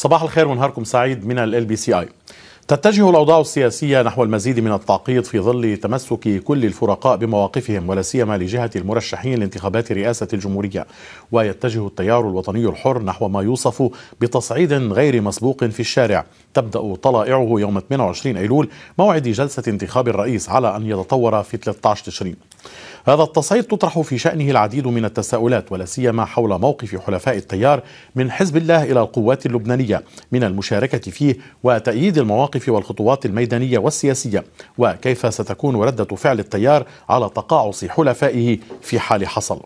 صباح الخير ونهاركم سعيد من ال بي سي اي تتجه الاوضاع السياسيه نحو المزيد من التعقيد في ظل تمسك كل الفرقاء بمواقفهم ولا سيما لجهه المرشحين لانتخابات رئاسه الجمهوريه ويتجه التيار الوطني الحر نحو ما يوصف بتصعيد غير مسبوق في الشارع تبدا طلائعه يوم 28 ايلول موعد جلسه انتخاب الرئيس على ان يتطور في 13 تشرين هذا التصعيد تطرح في شأنه العديد من التساؤلات ولا سيما حول موقف حلفاء التيار من حزب الله إلى القوات اللبنانية من المشاركة فيه وتأييد المواقف والخطوات الميدانية والسياسية وكيف ستكون ردة فعل التيار على تقاعص حلفائه في حال حصل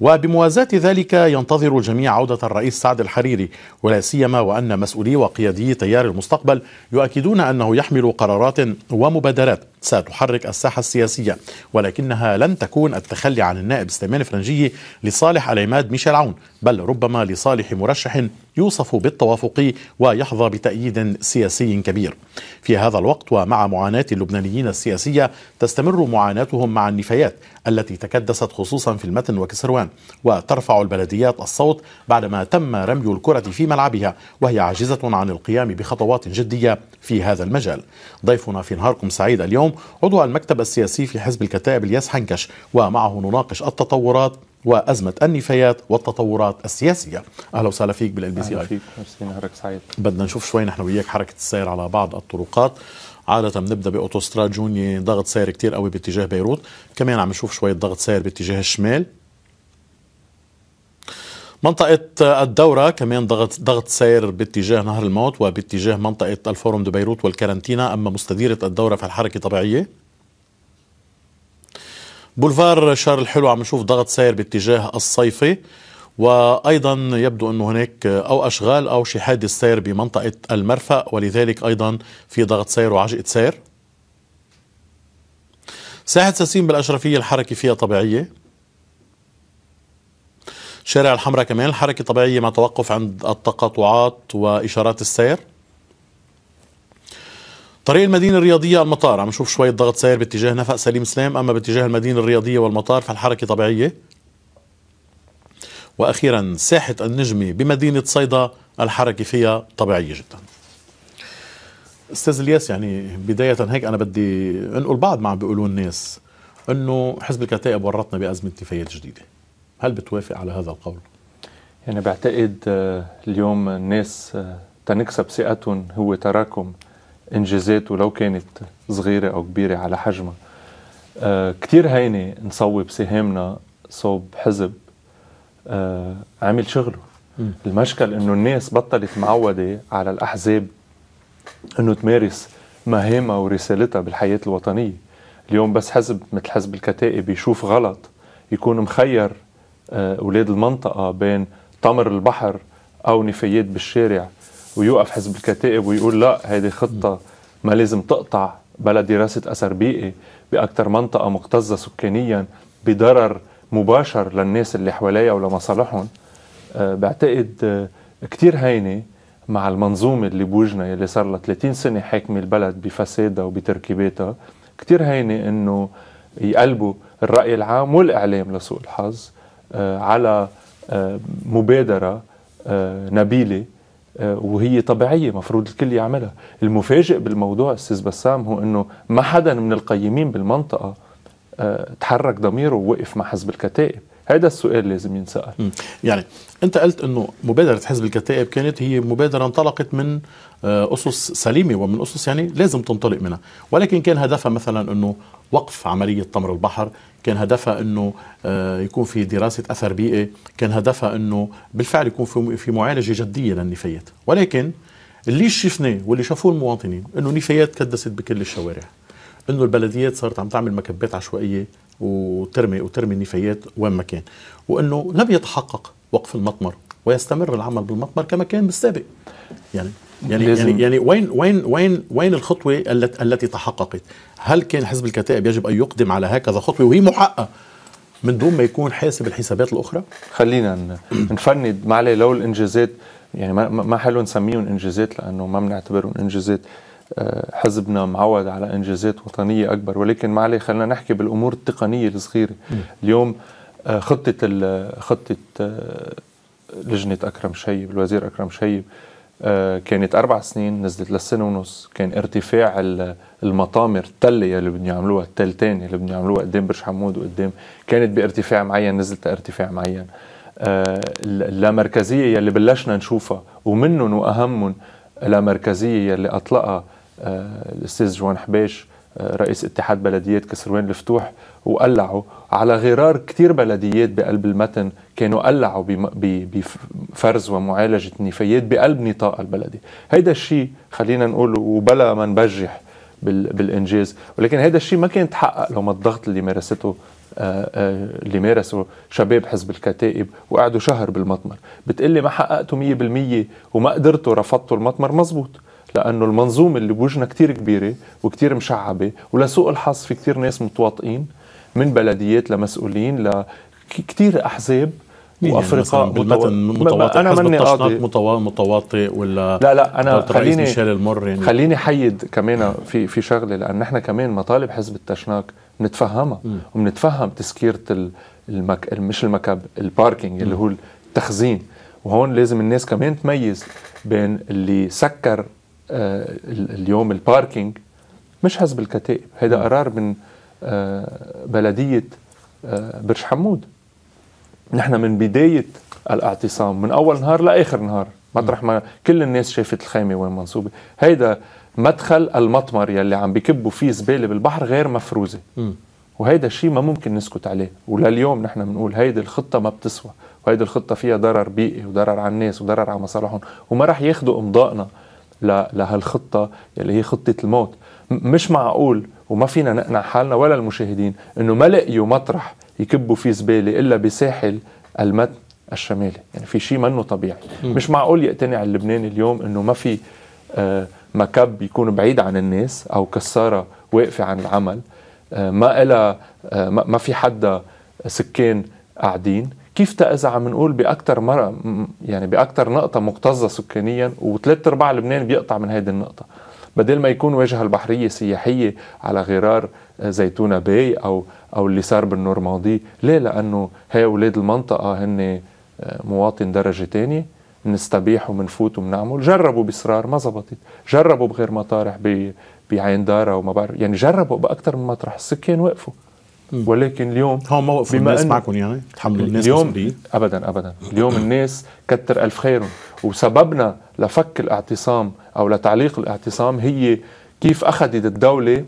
وبموازاة ذلك ينتظر الجميع عودة الرئيس سعد الحريري ولا سيما وأن مسؤولي وقيادي تيار المستقبل يؤكدون أنه يحمل قرارات ومبادرات ستحرك الساحة السياسية ولكنها لن تكون التخلي عن النائب سليمان فرنجي لصالح العماد ميشيل عون بل ربما لصالح مرشح يوصف بالتوافق ويحظى بتأييد سياسي كبير في هذا الوقت ومع معاناة اللبنانيين السياسية تستمر معاناتهم مع النفايات التي تكدست خصوصا في المتن وكسروان وترفع البلديات الصوت بعدما تم رمي الكرة في ملعبها وهي عاجزة عن القيام بخطوات جدية في هذا المجال ضيفنا في نهاركم سعيد اليوم عضو المكتب السياسي في حزب الكتائب الياس حنكش ومعه نناقش التطورات وازمه النفايات والتطورات السياسيه اهلا وسهلا فيك بالال بي سي اي نهارك سعيد بدنا نشوف شوي نحن وياك حركه السير على بعض الطرقات عادة بنبدا باوتوستراد جوني ضغط سير كتير قوي باتجاه بيروت، كمان عم نشوف شوية ضغط سير باتجاه الشمال. منطقة الدورة كمان ضغط ضغط سير باتجاه نهر الموت وباتجاه منطقة الفورم دو بيروت والكارنتينا، أما مستديرة الدورة فالحركة طبيعية. بولفار شارل الحلو عم نشوف ضغط ساير باتجاه الصيفي وايضا يبدو انه هناك او اشغال او شي حادث سير بمنطقه المرفأ ولذلك ايضا في ضغط سير وعجقه سير. ساحه ساسين بالاشرفيه الحركه فيها طبيعيه. شارع الحمراء كمان الحركه طبيعيه مع توقف عند التقاطعات واشارات السير. طريق المدينة الرياضية المطار عم نشوف شوية ضغط سير باتجاه نفق سليم سلام أما باتجاه المدينة الرياضية والمطار فالحركة طبيعية وأخيرا ساحة النجمة بمدينة صيدا الحركة فيها طبيعية جدا استاذ الياس يعني بداية هيك أنا بدي أنقل بعض ما عم بيقولوا الناس أنه حزب الكتائب ورطنا بأزمة نفايات جديدة هل بتوافق على هذا القول؟ يعني بعتقد آه، اليوم الناس آه، تنكسب ثقتهم هو تراكم انجازات ولو كانت صغيره او كبيره على حجمها آه كتير هينه نصوب سهامنا صوب حزب آه عمل شغله المشكل انه الناس بطلت معوده على الاحزاب انه تمارس مهامها ورسالتها بالحياه الوطنيه اليوم بس حزب مثل حزب الكتائب يشوف غلط يكون مخير آه، اولاد المنطقه بين تمر البحر او نفايات بالشارع ويوقف حزب الكتائب ويقول لا هذه خطه ما لازم تقطع بلا دراسه اثر بيئي باكثر منطقه مكتظه سكانيا بضرر مباشر للناس اللي حواليها ولمصالحهم آه، بعتقد آه، كتير هينه مع المنظومة اللي بوجنا يلي صار لها 30 سنة حاكمة البلد بفسادها وبتركيباتها كتير هينة انه يقلبوا الرأي العام والإعلام لسوء الحظ آه، على مبادرة نبيلة آه، وهي طبيعيه مفروض الكل يعملها المفاجئ بالموضوع استاذ بسام هو انه ما حدا من القيمين بالمنطقه آه، تحرك ضميره ووقف مع حزب الكتائب هذا السؤال لازم ينسأل يعني انت قلت انه مبادره حزب الكتائب كانت هي مبادره انطلقت من آه، اسس سليمه ومن اسس يعني لازم تنطلق منها ولكن كان هدفها مثلا انه وقف عملية طمر البحر كان هدفها انه آه، يكون في دراسه اثر بيئي، كان هدفها انه بالفعل يكون في معالجه جديه للنفايات، ولكن اللي شفناه واللي شافوه المواطنين انه نفايات كدست بكل الشوارع. انه البلديات صارت عم تعمل مكبات عشوائيه وترمي وترمي النفايات وين ما كان، وانه لم يتحقق وقف المطمر ويستمر العمل بالمطمر كما كان بالسابق. يعني يعني لازم. يعني, يعني وين وين وين وين الخطوه التي تحققت؟ هل كان حزب الكتائب يجب ان يقدم على هكذا خطوه وهي محققه من دون ما يكون حاسب الحسابات الاخرى؟ خلينا نفند معلي لو الانجازات يعني ما ما حلو نسميهم انجازات لانه ما بنعتبرهم انجازات آه، حزبنا معود على انجازات وطنيه اكبر ولكن معلي خلينا نحكي بالامور التقنيه الصغيره اليوم آه، خطه خطه آه، لجنه اكرم شيب الوزير اكرم شيب آه، كانت أربع سنين نزلت للسنة ونص كان ارتفاع المطامر التلة اللي بدهم يعملوها التلتين اللي بدهم يعملوها قدام برج حمود وقدام كانت بارتفاع معين نزلت لارتفاع معين آه، اللامركزية يلي بلشنا نشوفها ومنهم وأهمهم اللامركزية يلي أطلقها آه، الأستاذ جوان حباش رئيس اتحاد بلديات كسروان الفتوح وقلعوا على غرار كتير بلديات بقلب المتن كانوا قلعوا بفرز ومعالجة النفايات بقلب نطاق البلدي هيدا الشيء خلينا نقول وبلا ما نبجح بالانجاز ولكن هيدا الشيء ما كان تحقق لو ما الضغط اللي مارسته آه، آه، اللي مارسوا شباب حزب الكتائب وقعدوا شهر بالمطمر بتقلي ما حققتوا 100% وما قدرتوا رفضتوا المطمر مزبوط لانه المنظومه اللي بوجنا كتير كبيره وكتير مشعبه ولسوء الحظ في كتير ناس متواطئين من بلديات لمسؤولين لكتير احزاب يعني وافرقاء بالمتن متواطئ انا ماني قاضي متوا... متواطئ ولا لا لا انا خليني المر يعني خليني حيد كمان في في شغله لان نحن كمان مطالب حزب التشناك بنتفهمها وبنتفهم تسكيره المك... مش المكب الباركينج اللي هو التخزين وهون لازم الناس كمان تميز بين اللي سكر آه، اليوم الباركينج مش حزب الكتائب هذا نعم. قرار من آه، بلدية آه، برج حمود نحن من بداية الاعتصام من أول نهار لآخر نهار مطرح نعم. ما كل الناس شافت الخيمة وين منصوبة هيدا مدخل المطمر يلي عم بكبوا فيه زبالة بالبحر غير مفروزة وهيدا الشيء ما ممكن نسكت عليه ولليوم نحن بنقول هيدي الخطة ما بتسوى وهيدي الخطة فيها ضرر بيئي وضرر على الناس وضرر على مصالحهم وما راح ياخذوا امضائنا لهالخطه اللي هي خطه الموت مش معقول وما فينا نقنع حالنا ولا المشاهدين انه ما لقيوا مطرح يكبوا فيه زباله الا بساحل المتن الشمالي يعني في شيء منه طبيعي مش معقول يقتنع اللبناني اليوم انه ما في آه، مكب يكون بعيد عن الناس او كساره واقفه عن العمل آه، ما إلها آه، ما في حدا سكان قاعدين كيف اذا عم نقول باكثر مره يعني باكثر نقطه مكتظه سكانيا وثلاث ارباع لبنان بيقطع من هيدي النقطه بدل ما يكون واجهه البحريه سياحيه على غرار آه، زيتونة باي او او اللي صار بالنورماندي ليه لانه هي اولاد المنطقه هن آه، مواطن درجه ثانيه نستبيح ومنفوت ومنعمل جربوا باصرار ما زبطت جربوا بغير مطارح بعين دارة وما بعرف يعني جربوا باكثر من مطرح السكان وقفوا ولكن اليوم هون موقف الناس معكم يعني تحملوا الناس اليوم ابدا ابدا اليوم الناس كتر الف خيرهم وسببنا لفك الاعتصام او لتعليق الاعتصام هي كيف اخذت الدوله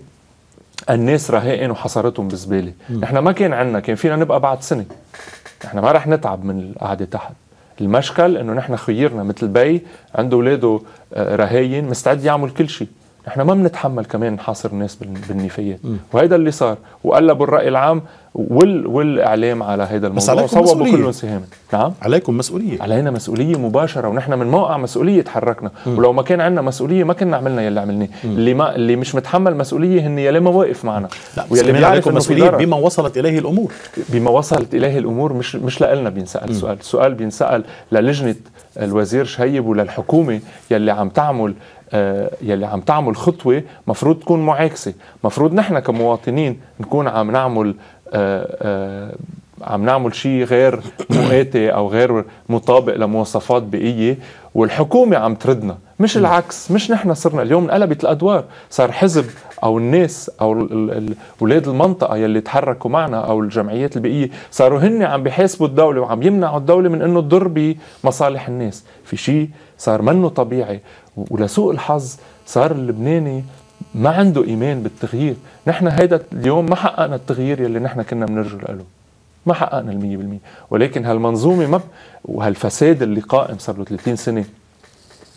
الناس رهائن وحصرتهم بالزباله نحن ما كان عندنا كان فينا نبقى بعد سنه نحن ما رح نتعب من القعده تحت المشكل انه نحن خيرنا مثل بي عنده اولاده آه، رهاين مستعد يعمل كل شيء نحن ما بنتحمل كمان نحاصر الناس بالنفايات وهيدا اللي صار وقلبوا الراي العام وال والاعلام على هذا الموضوع بس صوبوا كلهم سهام نعم عليكم مسؤوليه علينا مسؤوليه مباشره ونحن من موقع مسؤوليه تحركنا مم. ولو ما كان عندنا مسؤوليه ما كنا عملنا يلي عملناه اللي ما اللي مش متحمل مسؤوليه هن يلي ما واقف معنا ويلي بيعرف عليكم مسؤوليه بما وصلت اليه الامور بما وصلت اليه الامور مش مش لنا بينسال سؤال السؤال بينسال للجنه الوزير شهيب وللحكومه يلي عم تعمل آه، يلي عم تعمل خطوة مفروض تكون معاكسة مفروض نحن كمواطنين نكون عم نعمل آه، آه، عم نعمل شيء غير مؤاتي او غير مطابق لمواصفات بيئيه والحكومه عم تردنا مش العكس مش نحن صرنا اليوم انقلبت الادوار صار حزب او الناس او اولاد المنطقه يلي تحركوا معنا او الجمعيات البيئيه صاروا هن عم بيحاسبوا الدوله وعم يمنعوا الدوله من انه تضر بمصالح الناس في شيء صار منه طبيعي ولسوء الحظ صار اللبناني ما عنده ايمان بالتغيير نحن هيدا اليوم ما حققنا التغيير يلي نحن كنا بنرجو له ما حققنا المية بالمية ولكن هالمنظومة ما ب... وهالفساد اللي قائم صار له 30 سنة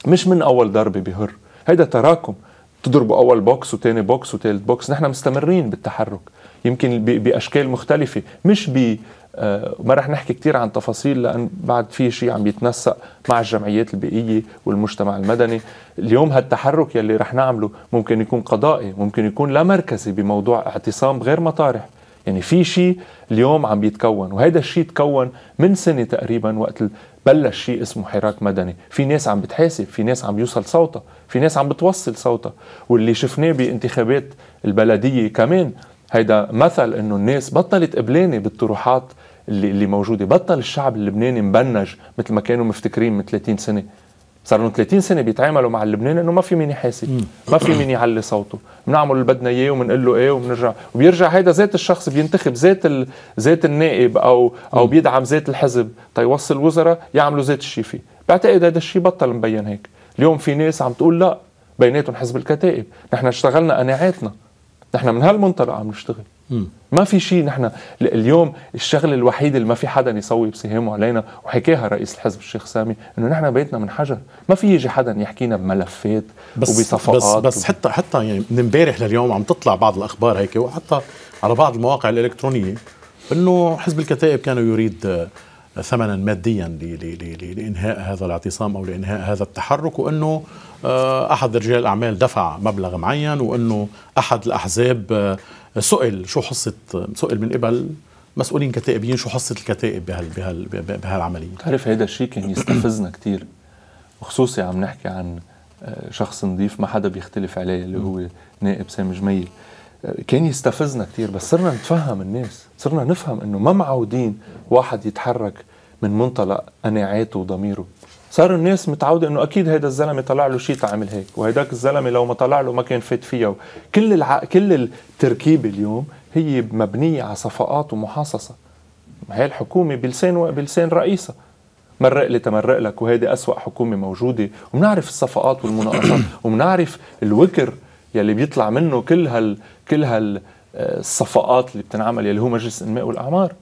مش من أول ضربة بهر هيدا تراكم تضربوا أول بوكس وتاني بوكس وتالت بوكس نحن مستمرين بالتحرك يمكن ب... بأشكال مختلفة مش ب... آه، ما رح نحكي كثير عن تفاصيل لان بعد في شيء عم يتنسق مع الجمعيات البيئيه والمجتمع المدني، اليوم هالتحرك يلي رح نعمله ممكن يكون قضائي، ممكن يكون لا مركزي بموضوع اعتصام غير مطارح، يعني في شيء اليوم عم بيتكون وهذا الشيء تكون من سنه تقريبا وقت بلش شيء اسمه حراك مدني في ناس عم بتحاسب في ناس عم يوصل صوتها في ناس عم بتوصل صوتها واللي شفناه بانتخابات البلديه كمان هيدا مثل انه الناس بطلت قبلانه بالطروحات اللي اللي موجوده بطل الشعب اللبناني مبنج مثل ما كانوا مفتكرين من 30 سنه صار لهم 30 سنه بيتعاملوا مع اللبناني انه ما في مين يحاسب ما في مين يعلي صوته بنعمل اللي بدنا اياه وبنقول له ايه وبنرجع وبيرجع هيدا ذات الشخص بينتخب ذات ال... ذات النائب او او بيدعم ذات الحزب تيوصل طيب وزراء يعملوا ذات الشيء فيه بعتقد هذا الشيء بطل مبين هيك اليوم في ناس عم تقول لا بيناتهم حزب الكتائب نحن اشتغلنا قناعاتنا نحن من هالمنطلق عم نشتغل ما في شيء نحن اليوم الشغله الوحيده اللي ما في حدا يصوب سهامه علينا وحكاها رئيس الحزب الشيخ سامي انه نحن بيتنا من حجر ما في يجي حدا يحكينا بملفات بس وبصفقات بس, بس حتى حتى يعني من امبارح لليوم عم تطلع بعض الاخبار هيك وحتى على بعض المواقع الالكترونيه انه حزب الكتائب كانوا يريد آه، ثمنا ماديا لانهاء هذا الاعتصام او لانهاء هذا التحرك وانه آه، احد رجال الاعمال دفع مبلغ معين وانه احد الاحزاب آه، سئل شو حصه سئل من قبل مسؤولين كتائبيين شو حصه الكتائب بهال بهال بهالعمليه بتعرف هيدا الشيء كان يستفزنا كثير وخصوصي عم نحكي عن آه، شخص نظيف ما حدا بيختلف عليه اللي هو نائب سامي جميل كان يستفزنا كثير بس صرنا نتفهم الناس صرنا نفهم انه ما معودين واحد يتحرك من منطلق قناعاته وضميره صار الناس متعوده انه اكيد هيدا الزلمه طلع له شيء تعمل هيك وهيداك الزلمه لو ما طلع له ما كان فات فيها كل الع... كل التركيبه اليوم هي مبنيه على صفقات ومحاصصه هي الحكومه بلسان و... بلسان رئيسها مرق لي تمرق لك وهيدي أسوأ حكومه موجوده وبنعرف الصفقات والمناقصات وبنعرف الوكر يلي بيطلع منه كل هال كل هالصفقات آه، الصفقات اللي بتنعمل يلي هو مجلس انماء والاعمار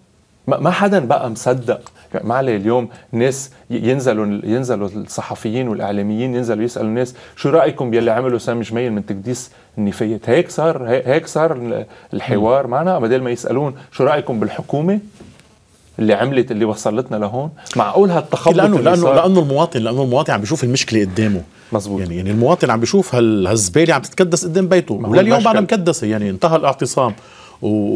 ما حدا بقى مصدق معلي اليوم ناس ينزلوا ينزلوا الصحفيين والاعلاميين ينزلوا يسالوا الناس شو رايكم باللي عمله سامي جميل من تكديس النفايات هيك صار هيك صار الحوار معنا بدل ما يسالون شو رايكم بالحكومه اللي عملت اللي وصلتنا لهون معقول هالتخبط إيه، لانه لانه صار. لانه المواطن لانه المواطن عم بيشوف المشكله قدامه مزبوط يعني يعني المواطن عم بيشوف هالزباله عم تتكدس قدام بيته ولليوم بعدها مكدسه يعني انتهى الاعتصام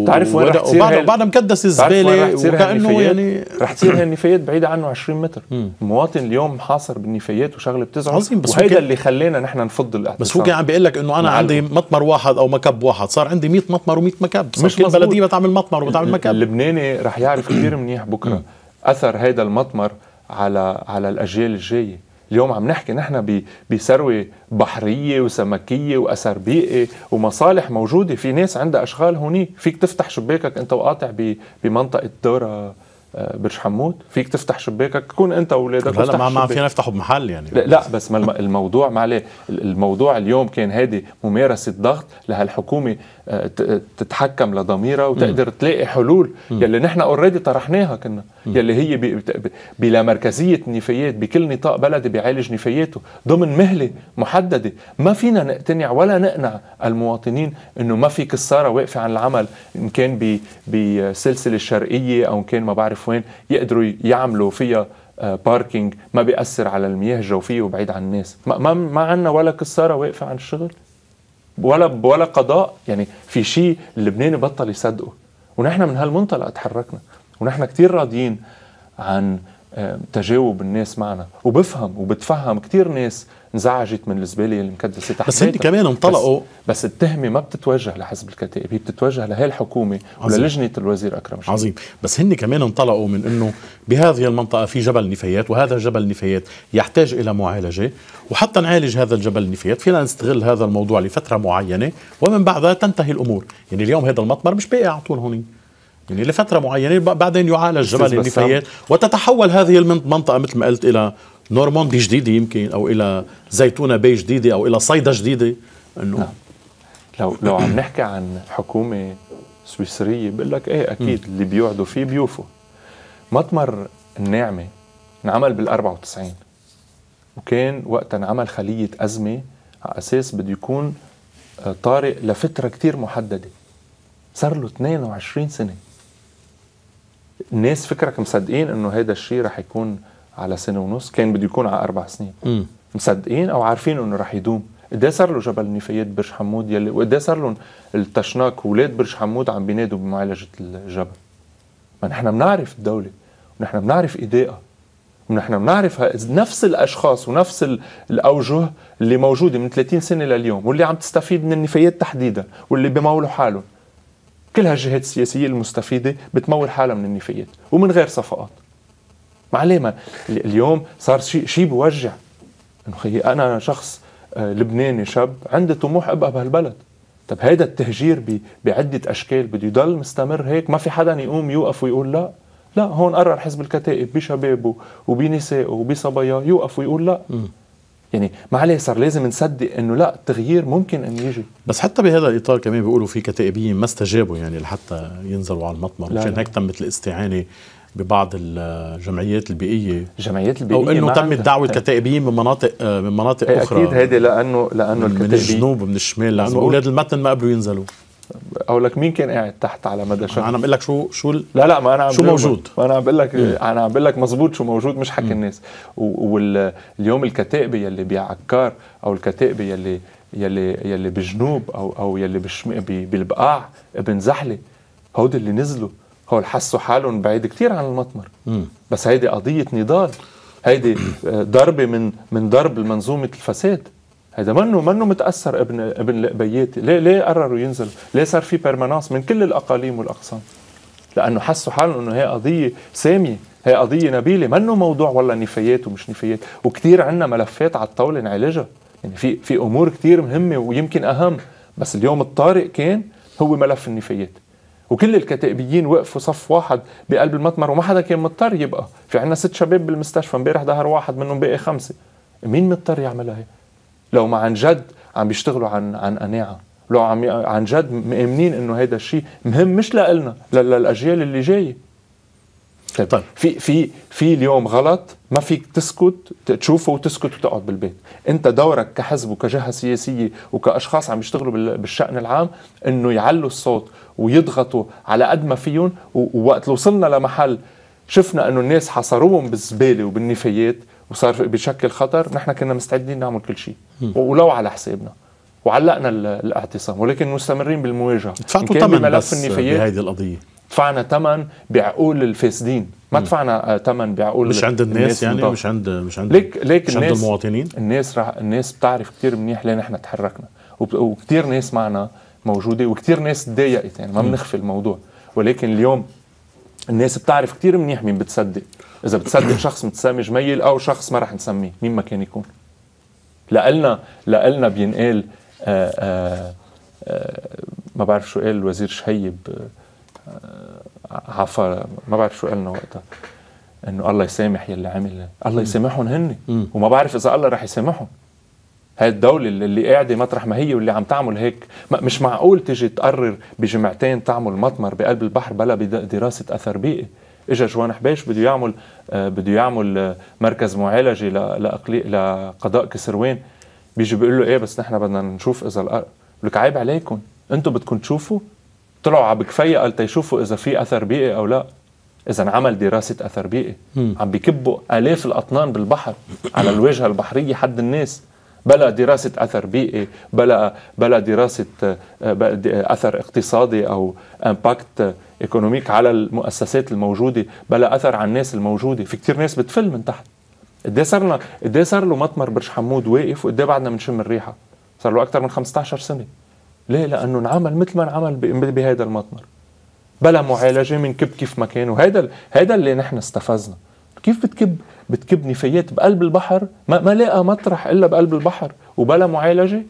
تعرف وين رح تصير وبعدها وبعدها مكدس الزباله وكانه يعني رح تصير هالنفايات بعيده عنه 20 متر المواطن اليوم محاصر بالنفايات وشغله بتزعل عظيم بس وهيدا اللي خلينا نحن نفض الاعتصام بس هو كان عم بيقول لك انه انا عندي مطمر واحد او مكب واحد صار عندي 100 مطمر و100 مكب مش كل بلديه بتعمل مطمر وبتعمل مكب اللبناني رح يعرف كثير منيح بكره اثر هيدا المطمر على على الاجيال الجايه اليوم عم نحكي نحن بثروه بحريه وسمكيه واثر بيئي ومصالح موجوده في ناس عندها اشغال هوني فيك تفتح شباكك انت وقاطع بمنطقه دورة آه، برج حمود فيك تفتح شباكك تكون انت واولادك هلا ما فينا نفتحه بمحل يعني لا, لا بس الموضوع معليه الموضوع اليوم كان هذه ممارسه ضغط لهالحكومه تتحكم لضميرها وتقدر م. تلاقي حلول م. يلي نحن اوريدي طرحناها كنا م. يلي هي بلا مركزيه النفايات بكل نطاق بلدي بيعالج نفاياته ضمن مهله محدده ما فينا نقتنع ولا نقنع المواطنين انه ما في كساره واقفه عن العمل ان كان بسلسله الشرقيه او ان كان ما بعرف وين يقدروا يعملوا فيها باركينج آه، ما بيأثر على المياه الجوفية وبعيد عن الناس ما, ما, ما عنا ولا كسارة واقفة عن الشغل ولا ولا قضاء يعني في شيء اللبناني بطل يصدقه ونحن من هالمنطلق تحركنا ونحن كتير راضيين عن تجاوب الناس معنا وبفهم وبتفهم كتير ناس انزعجت من الزباله المكدسه تحت بس هن كمان انطلقوا بس, بس التهمه ما بتتوجه لحزب الكتائب هي بتتوجه لهي الحكومه وللجنه الوزير اكرم شوقي عظيم بس هن كمان انطلقوا من انه بهذه المنطقه في جبل نفايات وهذا جبل نفايات يحتاج الى معالجه وحتى نعالج هذا الجبل نفايات فينا نستغل هذا الموضوع لفتره معينه ومن بعدها تنتهي الامور يعني اليوم هذا المطمر مش باقي على طول هون يعني لفتره معينه بعدين يعالج جبل النفايات وتتحول هذه المنطقه مثل ما قلت الى نورموندي جديده يمكن او الى زيتونه بي جديده او الى صيدا جديده انه نعم. لو لو عم نحكي عن حكومه سويسريه بقول لك ايه اكيد اللي بيقعدوا فيه بيوفوا مطمر الناعمه انعمل بال 94 وكان وقتها انعمل خليه ازمه على اساس بده يكون آه، طارئ لفتره كتير محدده صار له 22 سنه الناس فكرك مصدقين انه هيدا الشيء رح يكون على سنه ونص كان بده يكون على اربع سنين م. مصدقين او عارفين انه رح يدوم قد إيه صار له جبل نفايات برج حمود يلي وقد إيه صار لهم التشناك ولاد برج حمود عم بينادوا بمعالجه الجبل ما نحن بنعرف الدوله ونحن بنعرف إيدائها ونحن بنعرف نفس الاشخاص ونفس الاوجه اللي موجوده من 30 سنه لليوم واللي عم تستفيد من النفايات تحديدا واللي بمولوا حالهم كل هالجهات السياسيه المستفيده بتمول حالها من النفايات ومن غير صفقات معلمة اليوم صار شيء شيء بوجع انه خيي انا شخص آه، لبناني شاب عندي طموح ابقى بهالبلد طب هيدا التهجير بعدة أشكال بده يضل مستمر هيك ما في حدا يقوم يوقف ويقول لا لا هون قرر حزب الكتائب بشبابه وبنسائه وبصباياه يوقف ويقول لا م. يعني ما عليه صار لازم نصدق انه لا التغيير ممكن انه يجي بس حتى بهذا الاطار كمان بيقولوا في كتائبين ما استجابوا يعني لحتى ينزلوا على المطمر مشان هيك تمت الاستعانه ببعض الجمعيات البيئيه الجمعيات البيئيه او انه تمت دعوه إيه. الكتائبين من مناطق آه، من مناطق إيه، اخرى اكيد هيدي لانه لانه من من الجنوب ومن الشمال لانه اولاد المتن ما قبلوا ينزلوا اقول لك مين كان قاعد تحت على مدى شهر انا بقول لك شو شو لا لا ما انا عم شو موجود ما انا عم بقول لك انا عم بقول لك مزبوط شو موجود مش حكي الناس واليوم الكتائب يلي بعكار او الكتائب يلي يلي يلي بالجنوب او او يلي بالشم... بالبقاع ابن زحله هودي اللي نزلوا هو حسوا حالهم بعيد كثير عن المطمر م. بس هيدي قضيه نضال هيدي آه، ضربه من من ضرب منظومه الفساد هذا منه منه متاثر ابن ابن الابيات ليه ليه قرروا ينزلوا ليه صار في بيرمانانس من كل الاقاليم والاقسام لانه حسوا حالهم انه هي قضيه ساميه هي قضيه نبيله منه موضوع والله نفايات ومش نفايات وكثير عندنا ملفات على الطاوله نعالجها يعني في في امور كثير مهمه ويمكن اهم بس اليوم الطارئ كان هو ملف النفايات وكل الكتائبيين وقفوا صف واحد بقلب المطمر وما حدا كان مضطر يبقى في عندنا ست شباب بالمستشفى امبارح ظهر واحد منهم باقي خمسه مين مضطر يعملها هي لو ما عن جد عم بيشتغلوا عن عن قناعه لو عم عن جد مآمنين انه هذا الشيء مهم مش لنا للاجيال اللي جايه طيب. طيب في في في اليوم غلط ما فيك تسكت تشوفه وتسكت وتقعد بالبيت انت دورك كحزب وكجهه سياسيه وكاشخاص عم يشتغلوا بالشان العام انه يعلوا الصوت ويضغطوا على قد ما فيهم ووقت وصلنا لمحل شفنا انه الناس حصروهم بالزباله وبالنفايات وصار بشكل خطر نحن كنا مستعدين نعمل كل شيء ولو على حسابنا وعلقنا الاعتصام ولكن مستمرين بالمواجهه دفعتوا ثمن بس بهيدي القضيه دفعنا ثمن بعقول الفاسدين ما دفعنا آه، ثمن بعقول مش عند الناس, الناس يعني مش عند مش عند ليك ليك مش الناس عند المواطنين الناس رح الناس بتعرف كثير منيح ليه نحن تحركنا وكثير ناس معنا موجوده وكثير ناس تضايقت يعني ما بنخفي الموضوع ولكن اليوم الناس بتعرف كثير منيح مين بتصدق اذا بتصدق شخص متسامي جميل او شخص ما رح نسميه مين ما كان يكون لقلنا لقلنا بينقال آآ آه، آآ آه، آه، ما بعرف شو قال الوزير شهيب عفا ما بعرف شو قالنا وقتها انه الله يسامح يلي عمل الله يسامحهم هن وما بعرف اذا الله رح يسامحهم هاي الدولة اللي قاعدة مطرح ما هي واللي عم تعمل هيك مش معقول تيجي تقرر بجمعتين تعمل مطمر بقلب البحر بلا دراسة أثر بيئي اجى جوان حبيش بده يعمل آه، بده يعمل آه، مركز معالجه لاقلي لقضاء كسروان بيجي بيقول له ايه بس نحن بدنا نشوف اذا الأرض لك عيب عليكم انتم بدكم تشوفوا طلعوا على بكفيه قال تيشوفوا اذا في اثر بيئي او لا اذا عمل دراسه اثر بيئي عم بكبوا الاف الاطنان بالبحر على الواجهه البحريه حد الناس بلا دراسة أثر بيئي بلا بلا دراسة آه، أثر اقتصادي أو امباكت ايكونوميك على المؤسسات الموجوده بلا اثر على الناس الموجوده في كتير ناس بتفل من تحت قد إيه لنا قد إيه صار له مطمر برج حمود واقف وقد إيه بعدنا بنشم الريحه صار له اكثر من 15 سنه ليه لانه انعمل مثل ما انعمل بهذا المطمر بلا معالجه بنكب كيف ما كان وهذا هذا اللي نحن استفزنا كيف بتكب بتكب نفايات بقلب البحر ما, ما لقى مطرح الا بقلب البحر وبلا معالجه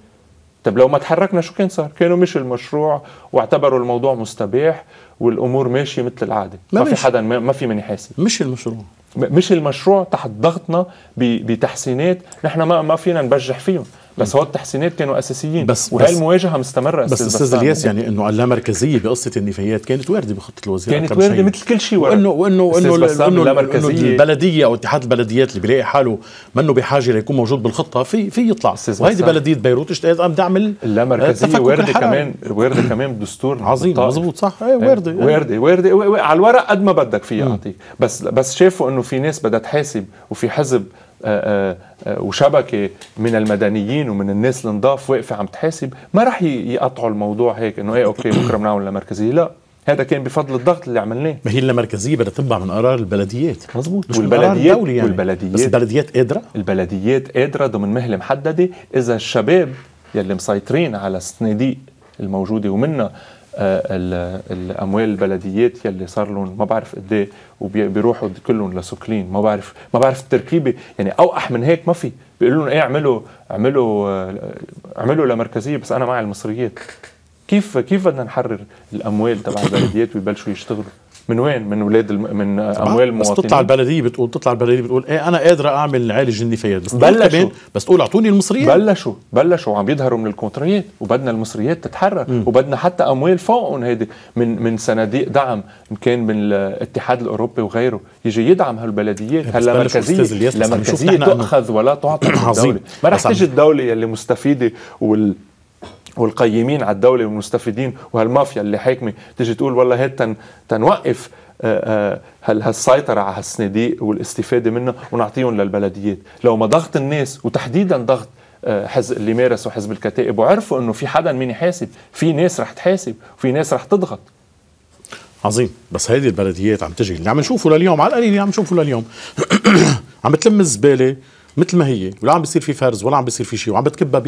طب لو ما تحركنا شو كان صار؟ كانوا مش المشروع واعتبروا الموضوع مستباح والامور ماشيه مثل العاده ما, ما في حدا ما في من يحاسب مش المشروع مش المشروع تحت ضغطنا بتحسينات نحن ما ما فينا نبجح فيهم بس هو التحسينات كانوا اساسيين بس وهي بس المواجهه مستمره بس استاذ الياس يعني انه لا مركزيه بقصه النفايات كانت وارده بخطه الوزير كانت وارده مثل كل شيء وانه وانه وانه انه انه البلديه او اتحاد البلديات اللي بيلاقي حاله منه بحاجه ليكون موجود بالخطه في في يطلع وهيدي بلديه بيروت اشتقت قام تعمل اللامركزيه آه، مركزيه وارده كمان وارده كمان بدستور عظيم مزبوط صح إيه، إيه، وارده وارده وارده على الورق قد ما بدك فيها اعطيك بس بس شافوا انه في ناس بدها تحاسب وفي حزب آه، آه، آه، وشبكه من المدنيين ومن الناس النضاف واقفه عم تحاسب ما راح يقطعوا الموضوع هيك انه ايه اوكي بكره بنعمل مركزيه لا هذا كان بفضل الضغط اللي عملناه ما هي اللامركزيه بدها تطبع من قرار البلديات مزبوط والبلديات يعني. والبلديات بس البلديات قادره البلديات قادره ضمن مهله محدده اذا الشباب يلي مسيطرين على الصناديق الموجوده ومنها آه، الاموال البلديات يلي صار لهم ما بعرف قد إيه، وبيروحوا كلهم لسوكلين ما بعرف ما بعرف التركيبه يعني اوقح من هيك ما في بيقولوا لهم ايه اعملوا اعملوا آه، اعملوا لمركزيه بس انا مع المصريات كيف كيف بدنا نحرر الاموال تبع البلديات ويبلشوا يشتغلوا من وين من ولاد الم... من اموال المواطنين بس تطلع البلديه بتقول تطلع البلديه بتقول ايه انا قادره اعمل عالج النفايات بس بلشوا بس تقول اعطوني المصريات بلشوا بلشوا عم يظهروا من الكونتريات وبدنا المصريات تتحرك م. وبدنا حتى اموال فوقهم هيدي من من صناديق دعم ان كان من الاتحاد الاوروبي وغيره يجي يدعم هالبلديات هلا مركزيه لما مركزيه تؤخذ ولا تعطى من الدوله ما رح تجي الدوله يلي مستفيده وال والقيمين على الدوله والمستفيدين وهالمافيا اللي حاكمه تيجي تقول والله هات تن تنوقف آه، آه، هالسيطرة على هالصناديق والاستفادة منها ونعطيهم للبلديات لو ما ضغط الناس وتحديدا ضغط آه، حزب اللي مارسوا حزب الكتائب وعرفوا انه في حدا مين يحاسب في ناس رح تحاسب وفي ناس رح تضغط عظيم بس هذه البلديات عم تجي اللي عم نشوفه لليوم على القليل اللي عم نشوفه لليوم عم تلم الزباله مثل ما هي ولا عم بيصير في فرز ولا عم بيصير في شيء وعم بتكبها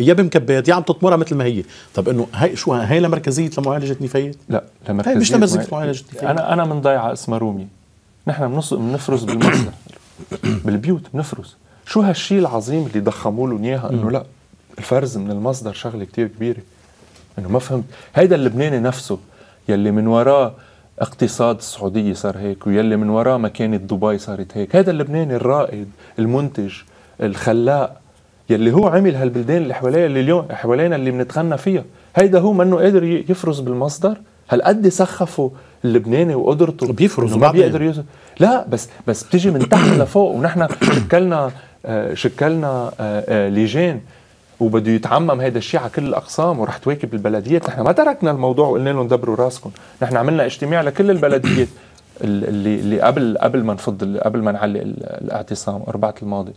يا بمكبات يا عم تطمرها مثل ما هي طب انه هي شو هي لمركزيه لمعالجه نفايات لا لمركزيه هي مش لمركزيه معالجه نفايات انا انا من ضيعه اسمها رومي نحن بنص بنفرز بالمصنع بالبيوت بنفرز شو هالشيء العظيم اللي ضخموا لهم اياها انه لا الفرز من المصدر شغله كتير كبيره انه ما فهمت هيدا اللبناني نفسه يلي من وراه اقتصاد السعوديه صار هيك ويلي من وراه مكانه دبي صارت هيك هذا اللبناني الرائد المنتج الخلاق يلي هو عمل هالبلدان اللي حوالينا اللي اليوم حوالينا اللي بنتغنى فيها هيدا هو منه قادر يفرز بالمصدر هالقد سخفوا اللبناني وقدرته بيفرز ما يعني. بيقدر يوصل لا بس بس بتيجي من تحت لفوق ونحن شكلنا آه، شكلنا آه، آه، لجان وبده يتعمم هذا الشيء على كل الاقسام ورح تواكب البلديات، نحن ما تركنا الموضوع وقلنا لهم دبروا راسكم، نحن عملنا اجتماع لكل البلديات اللي اللي قبل قبل ما نفض قبل ما نعلق الاعتصام اربعة الماضي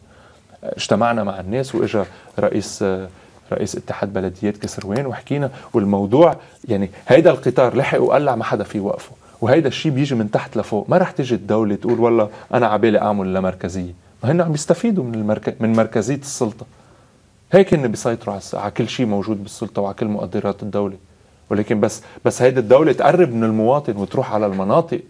اجتمعنا مع الناس واجا رئيس رئيس اتحاد بلديات كسروان وحكينا والموضوع يعني هيدا القطار لحق وقلع ما حدا فيه وقفه وهيدا الشيء بيجي من تحت لفوق ما رح تيجي الدوله تقول والله انا عبالي اعمل لمركزيه ما هن عم يستفيدوا من المرك... من مركزيه السلطه هيك هن بيسيطروا على كل شيء موجود بالسلطه وعلى كل مقدرات الدوله ولكن بس بس هيدي الدوله تقرب من المواطن وتروح على المناطق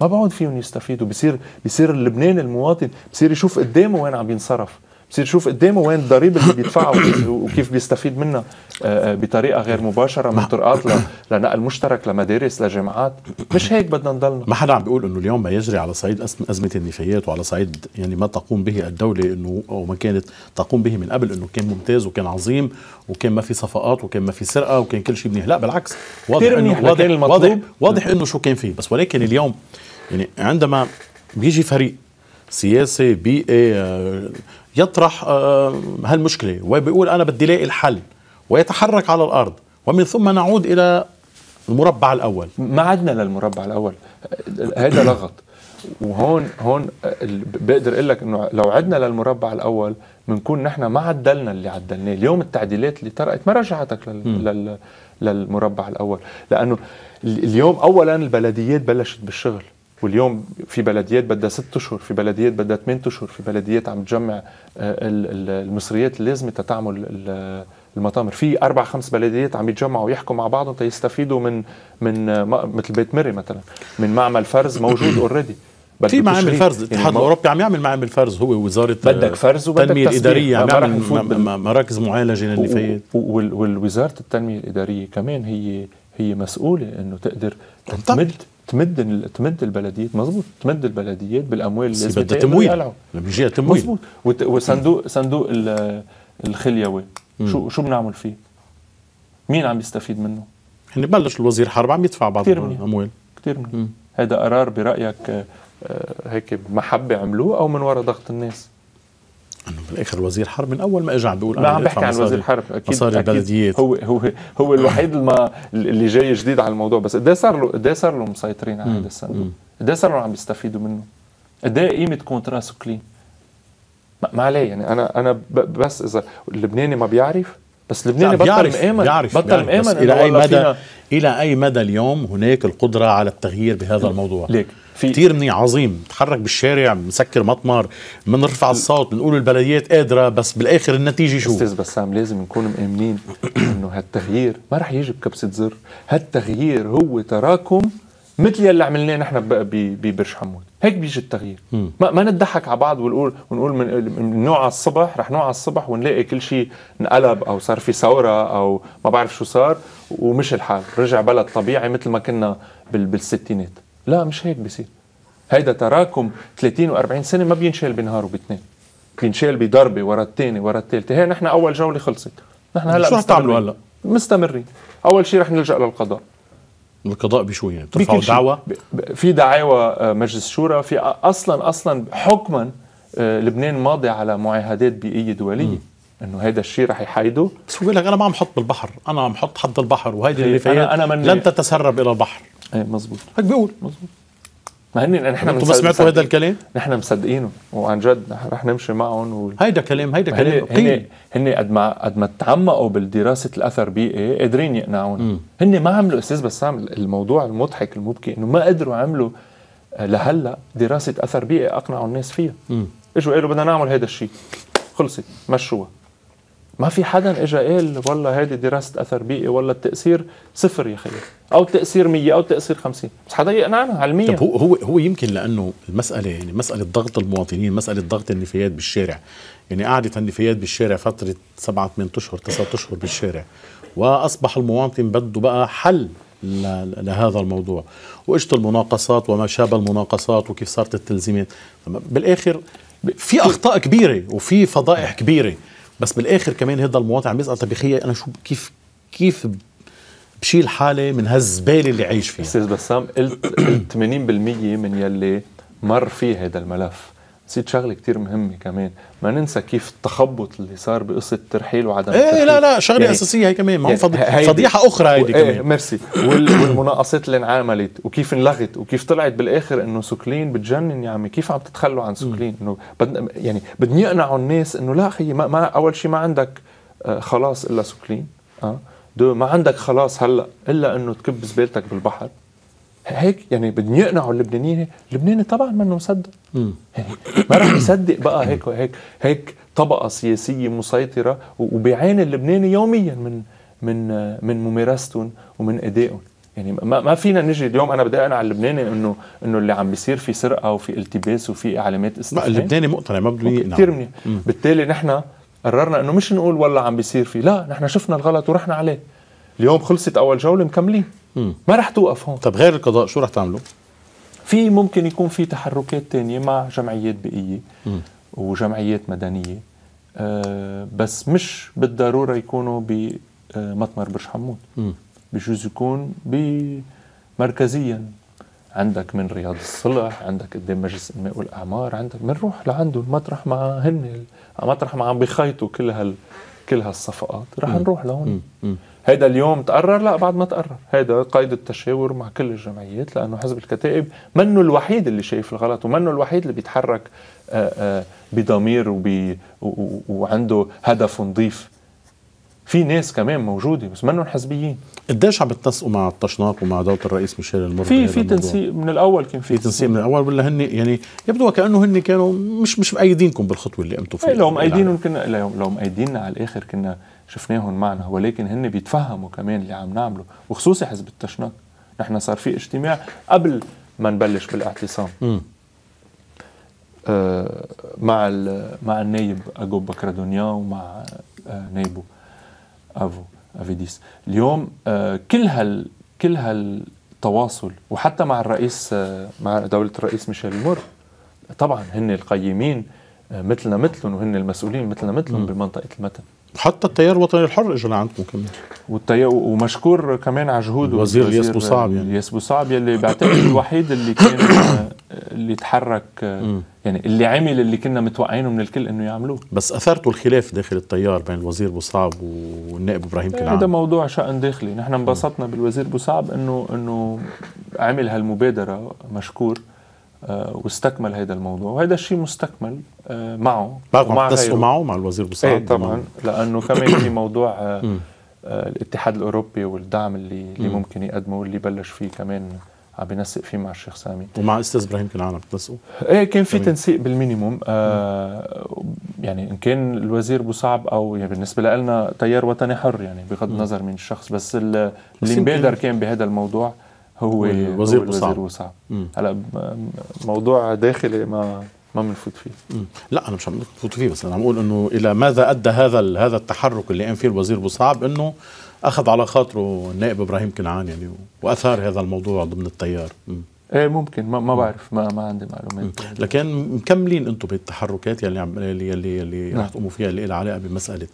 ما بعود فيهم يستفيدوا بصير بصير اللبناني المواطن بصير يشوف قدامه وين عم ينصرف بصير يشوف قدامه وين الضريبه اللي بيدفعها وكيف بيستفيد منها آه، آه، بطريقه غير مباشره من طرقات لنقل مشترك لمدارس لجامعات مش هيك بدنا نضلنا ما حدا عم بيقول انه اليوم ما يجري على صعيد ازمه النفايات وعلى صعيد يعني ما تقوم به الدوله انه او ما كانت تقوم به من قبل انه كان ممتاز وكان عظيم وكان ما في صفقات وكان ما في سرقه وكان كل شيء منيح لا بالعكس واضح انه واضح واضح, واضح انه شو كان فيه بس ولكن اليوم يعني عندما بيجي فريق سياسي بيئي آه، يطرح آه، هالمشكلة وبيقول أنا بدي لاقي الحل ويتحرك على الأرض ومن ثم نعود إلى المربع الأول ما عدنا للمربع الأول هذا لغط وهون هون بقدر اقول لك انه لو عدنا للمربع الاول بنكون نحن ما عدلنا اللي عدلناه، اليوم التعديلات اللي طرقت ما رجعتك لل... لل... للمربع الاول، لانه اليوم اولا البلديات بلشت بالشغل واليوم في بلديات بدها ست اشهر في بلديات بدها ثمان اشهر في بلديات عم تجمع آه، المصريات اللازمه تتعمل المطامر في اربع خمس بلديات عم يتجمعوا ويحكوا مع بعضهم تيستفيدوا من من آه، مثل بيت مري مثلا من معمل فرز موجود اوريدي في معامل فرز يعني الاتحاد يعني الاوروبي عم يعمل معامل فرز هو وزاره آه، بدك فرز وبدك التنميه الاداريه عم يعمل مراكز معالجه للنفايات والوزاره التنميه الاداريه كمان هي هي مسؤوله انه تقدر تمد تمد تمد البلديات مزبوط تمد البلديات بالاموال اللي بدها تمويل من جهه تمويل مزبوط وصندوق صندوق الخليوي شو شو بنعمل فيه؟ مين عم يستفيد منه؟ يعني بلش الوزير حرب عم يدفع بعض كتير الاموال كثير منيح هذا قرار برايك آه، آه، هيك محبه عملوه او من وراء ضغط الناس؟ انه بالاخر وزير حرب من اول ما اجى عم بيقول انا عم بحكي عن وزير حرب اكيد مصاري البلديات هو هو هو الوحيد الما اللي جاي جديد على الموضوع بس قد إيه صار له قد إيه صار له مسيطرين على هذا الصندوق؟ قد إيه صار له عم بيستفيدوا منه؟ قد قيمه كونترا سكلين؟ ما عليه يعني انا انا بس اذا اللبناني ما بيعرف بس لبنان بطل يعرف مآمن يعرف بطل مآمن الى اي مدى الى اي مدى اليوم هناك القدره على التغيير بهذا الموضوع ليك في كثير مني عظيم نتحرك بالشارع بنسكر مطمر بنرفع الصوت بنقول البلديات قادره بس بالاخر النتيجه شو استاذ بسام لازم نكون مآمنين انه هالتغيير ما رح يجي بكبسه زر هالتغيير هو تراكم مثل يلي عملناه نحن ببرج حمود هيك بيجي التغيير م. ما, ما نضحك على بعض ونقول ونقول من نوع على الصبح رح نوع على الصبح ونلاقي كل شيء انقلب او صار في ثوره او ما بعرف شو صار ومش الحال رجع بلد طبيعي مثل ما كنا بالستينات لا مش هيك بصير هيدا تراكم 30 و40 سنه ما بينشال بنهار وباثنين بينشال بضربه ورا الثانيه ورا الثالثه هي نحن اول جوله خلصت نحن هلا شو رح تعملوا هلا مستمرين اول شيء رح نلجا للقضاء القضاء بشو يعني بترفعوا دعوة في دعاوى آه، مجلس الشورى في اصلا اصلا حكما آه، لبنان ماضي على معاهدات بيئيه دوليه م. انه هذا الشيء رح يحايده بس هو لك انا ما عم حط بالبحر انا عم حط حد البحر وهيدي إيه، الرفاهيات أنا, أنا لن تتسرب الى البحر ايه مزبوط هيك بيقول مزبوط ما هن نحن انتم سمعتوا هذا الكلام؟ نحن مصدقينه وعن جد رح نمشي معهم و... هيدا كلام هيدا كلام هن هن قد ما قد ما تعمقوا بالدراسه الاثر بيئي إيه، قادرين يقنعون هن ما عملوا استاذ بسام الموضوع المضحك المبكي انه ما قدروا عملوا آه، لهلا دراسه اثر بيئي إيه اقنعوا الناس فيها اجوا قالوا بدنا نعمل هذا الشيء خلصت مشوها ما في حدا اجى قال والله هيدي دراسه اثر بيئي ولا التاثير صفر يا خيي او التاثير 100 او التاثير 50 بس حدا يقنعنا علميا طب هو هو هو يمكن لانه المساله يعني مساله ضغط المواطنين مساله ضغط النفايات بالشارع يعني قعدت النفايات بالشارع فتره سبعة 8 اشهر 9 اشهر بالشارع واصبح المواطن بده بقى حل لهذا الموضوع واجت المناقصات وما شابه المناقصات وكيف صارت التلزيمات بالاخر في اخطاء كبيره وفي فضائح كبيره بس بالاخر كمان هذا المواطن عم يسال طب يا انا شو كيف كيف بشيل حالي من هالزباله اللي عايش فيها استاذ بسام قلت 80% من يلي مر فيه هذا الملف نسيت شغله كثير مهمه كمان ما ننسى كيف التخبط اللي صار بقصه الترحيل وعدم الترحيل ايه لا لا شغله يعني اساسيه هي كمان ما يعني فض... فضيحه اخرى هيدي إيه، كمان ايه ميرسي والمناقصات اللي انعملت وكيف انلغت وكيف طلعت بالاخر انه سوكلين بتجنن يا عمي كيف عم تتخلوا عن سوكلين انه بد... يعني بدهم يقنعوا الناس انه لا اخي ما... ما اول شيء ما عندك آه، خلاص الا سوكلين اه دو ما عندك خلاص هلا الا انه تكب زبالتك بالبحر هيك يعني بدهم يقنعوا اللبنانيين اللبناني طبعا منه مصدق يعني ما رح يصدق بقى هيك هيك هيك طبقه سياسيه مسيطره وبيعين اللبناني يوميا من من من ممارستهم ومن ادائهم يعني ما ما فينا نجي اليوم انا بدي اقنع اللبناني انه انه اللي عم بيصير في سرقه وفي التباس وفي علامات استفهام اللبناني مقتنع ما بده يقنع كثير منيح بالتالي نحن قررنا انه مش نقول والله عم بيصير في لا نحن شفنا الغلط ورحنا عليه اليوم خلصت اول جوله مكملين ما رح توقف هون طب غير القضاء شو رح تعملوا؟ في ممكن يكون في تحركات تانية مع جمعيات بيئية وجمعيات مدنية أه بس مش بالضرورة يكونوا بمطمر آه، برج حمود بجوز يكون مركزيا عندك من رياض الصلح عندك قدام مجلس الانماء والاعمار عندك بنروح لعنده المطرح مع هن المطرح ما عم بيخيطوا كل هال كل هالصفقات رح نروح لهون هيدا اليوم تقرر لا بعد ما تقرر هيدا قيد التشاور مع كل الجمعيات لانه حزب الكتائب منه الوحيد اللي شايف الغلط ومنه الوحيد اللي بيتحرك آه، آه، بضمير وعنده هدف نظيف في ناس كمان موجوده بس منهم حزبيين قديش عم بتنسقوا مع التشناق ومع دوله الرئيس ميشيل المرضي في في تنسيق من الاول كان في تنسيق من الاول ولا هن يعني يبدو وكانه هن كانوا مش مش مأيدينكم بالخطوه اللي قمتوا فيها إيه، لو مأيدينهم يعني. كنا لو مأيديننا على الاخر كنا شفناهم معنا ولكن هن بيتفهموا كمان اللي عم نعمله وخصوصي حزب التشناق نحن صار في اجتماع قبل ما نبلش بالاعتصام امم مع مع النايب اجوب بكردونيان ومع آه، نايبه افو افيديس اليوم آه، كل هال كل هالتواصل وحتى مع الرئيس آه، مع دوله الرئيس ميشيل مور طبعا هن القيمين آه، مثلنا مثلهم وهن المسؤولين مثلنا مثلهم بمنطقه المتن حتى التيار الوطني الحر اجى لعندكم كمان والتيار ومشكور كمان على جهوده الوزير الياس صعب يعني الياس صعب يلي بعتقد الوحيد اللي كان آه، اللي تحرك آه، يعني اللي عمل اللي كنا متوقعينه من الكل انه يعملوه بس اثرته الخلاف داخل التيار بين الوزير بوصعب والنائب ابراهيم كنعان هذا موضوع شأن داخلي نحن انبسطنا بالوزير بوصعب انه انه عمل هالمبادره مشكور آه، واستكمل هذا الموضوع وهذا الشيء مستكمل آه، معه معكم مع معه مع الوزير بصراحه ايه طبعا لانه كمان في موضوع آه، الاتحاد الاوروبي والدعم اللي اللي ممكن يقدمه واللي بلش فيه كمان عم بنسق فيه مع الشيخ سامي ومع استاذ ابراهيم كان عم بتنسقوا؟ ايه كان في تنسيق بالمينيموم آه يعني ان كان الوزير بوصعب او يعني بالنسبه لنا تيار وطني حر يعني بغض النظر من الشخص بس اللي مبادر كان بهذا الموضوع هو الوزير وصعب, هلا موضوع داخلي ما ما بنفوت فيه مم. لا انا مش عم بفوت فيه بس انا عم اقول انه الى ماذا ادى هذا هذا التحرك اللي قام فيه الوزير بوصعب انه اخذ على خاطره النائب ابراهيم كنعان يعني واثار هذا الموضوع ضمن التيار مم. ايه ممكن ما, ما بعرف ما ما عندي معلومات لكن مكملين انتم بالتحركات يلي عم يلي يلي نعم. رح تقوموا فيها اللي لها علاقه بمساله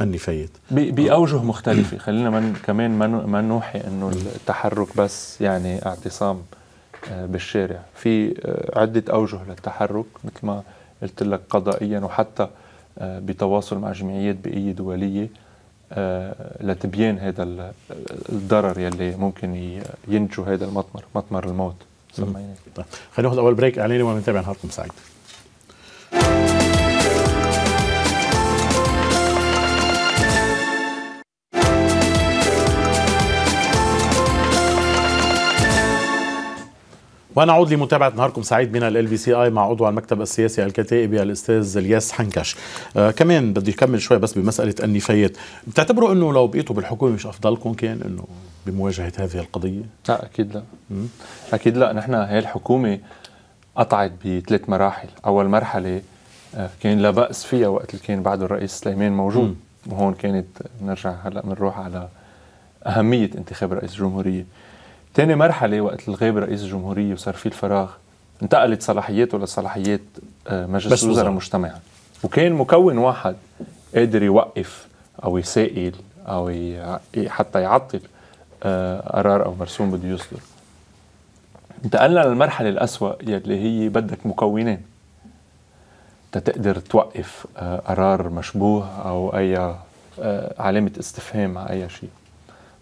اني فايت باوجه مختلفه خلينا من كمان ما نوحي انه التحرك بس يعني اعتصام آه، بالشارع في آه، عده اوجه للتحرك مثل ما قلت لك قضائيا وحتى آه، بتواصل مع جمعيات بيئيه دوليه لتبيان هذا الضرر يلي ممكن ينجو هذا المطمر مطمر الموت سميناه طيب خلينا ناخذ اول بريك اعلاني ونتابع نهاركم سعيد ونعود لمتابعه نهاركم سعيد من ال بي سي اي مع عضو المكتب السياسي الكتائبي الاستاذ الياس حنكش آه كمان بدي اكمل شوي بس بمساله النفايات بتعتبروا انه لو بقيتوا بالحكومه مش افضلكم كان انه بمواجهه هذه القضيه؟ لا اكيد لا م? اكيد لا نحن هي الحكومه قطعت بثلاث مراحل اول مرحله آه، كان لا باس فيها وقت اللي كان بعده الرئيس سليمان موجود وهون كانت نرجع هلا بنروح على اهميه انتخاب رئيس الجمهوريه تاني مرحلة وقت الغيب رئيس الجمهورية وصار في الفراغ انتقلت صلاحياته لصلاحيات آه، مجلس الوزراء مجتمعا وكان مكون واحد قادر يوقف أو يسائل أو حتى يعطل آه، قرار أو مرسوم بده يصدر انتقلنا للمرحلة الأسوأ يلي هي بدك مكونين تتقدر توقف آه، قرار مشبوه أو أي علامة استفهام على أي شيء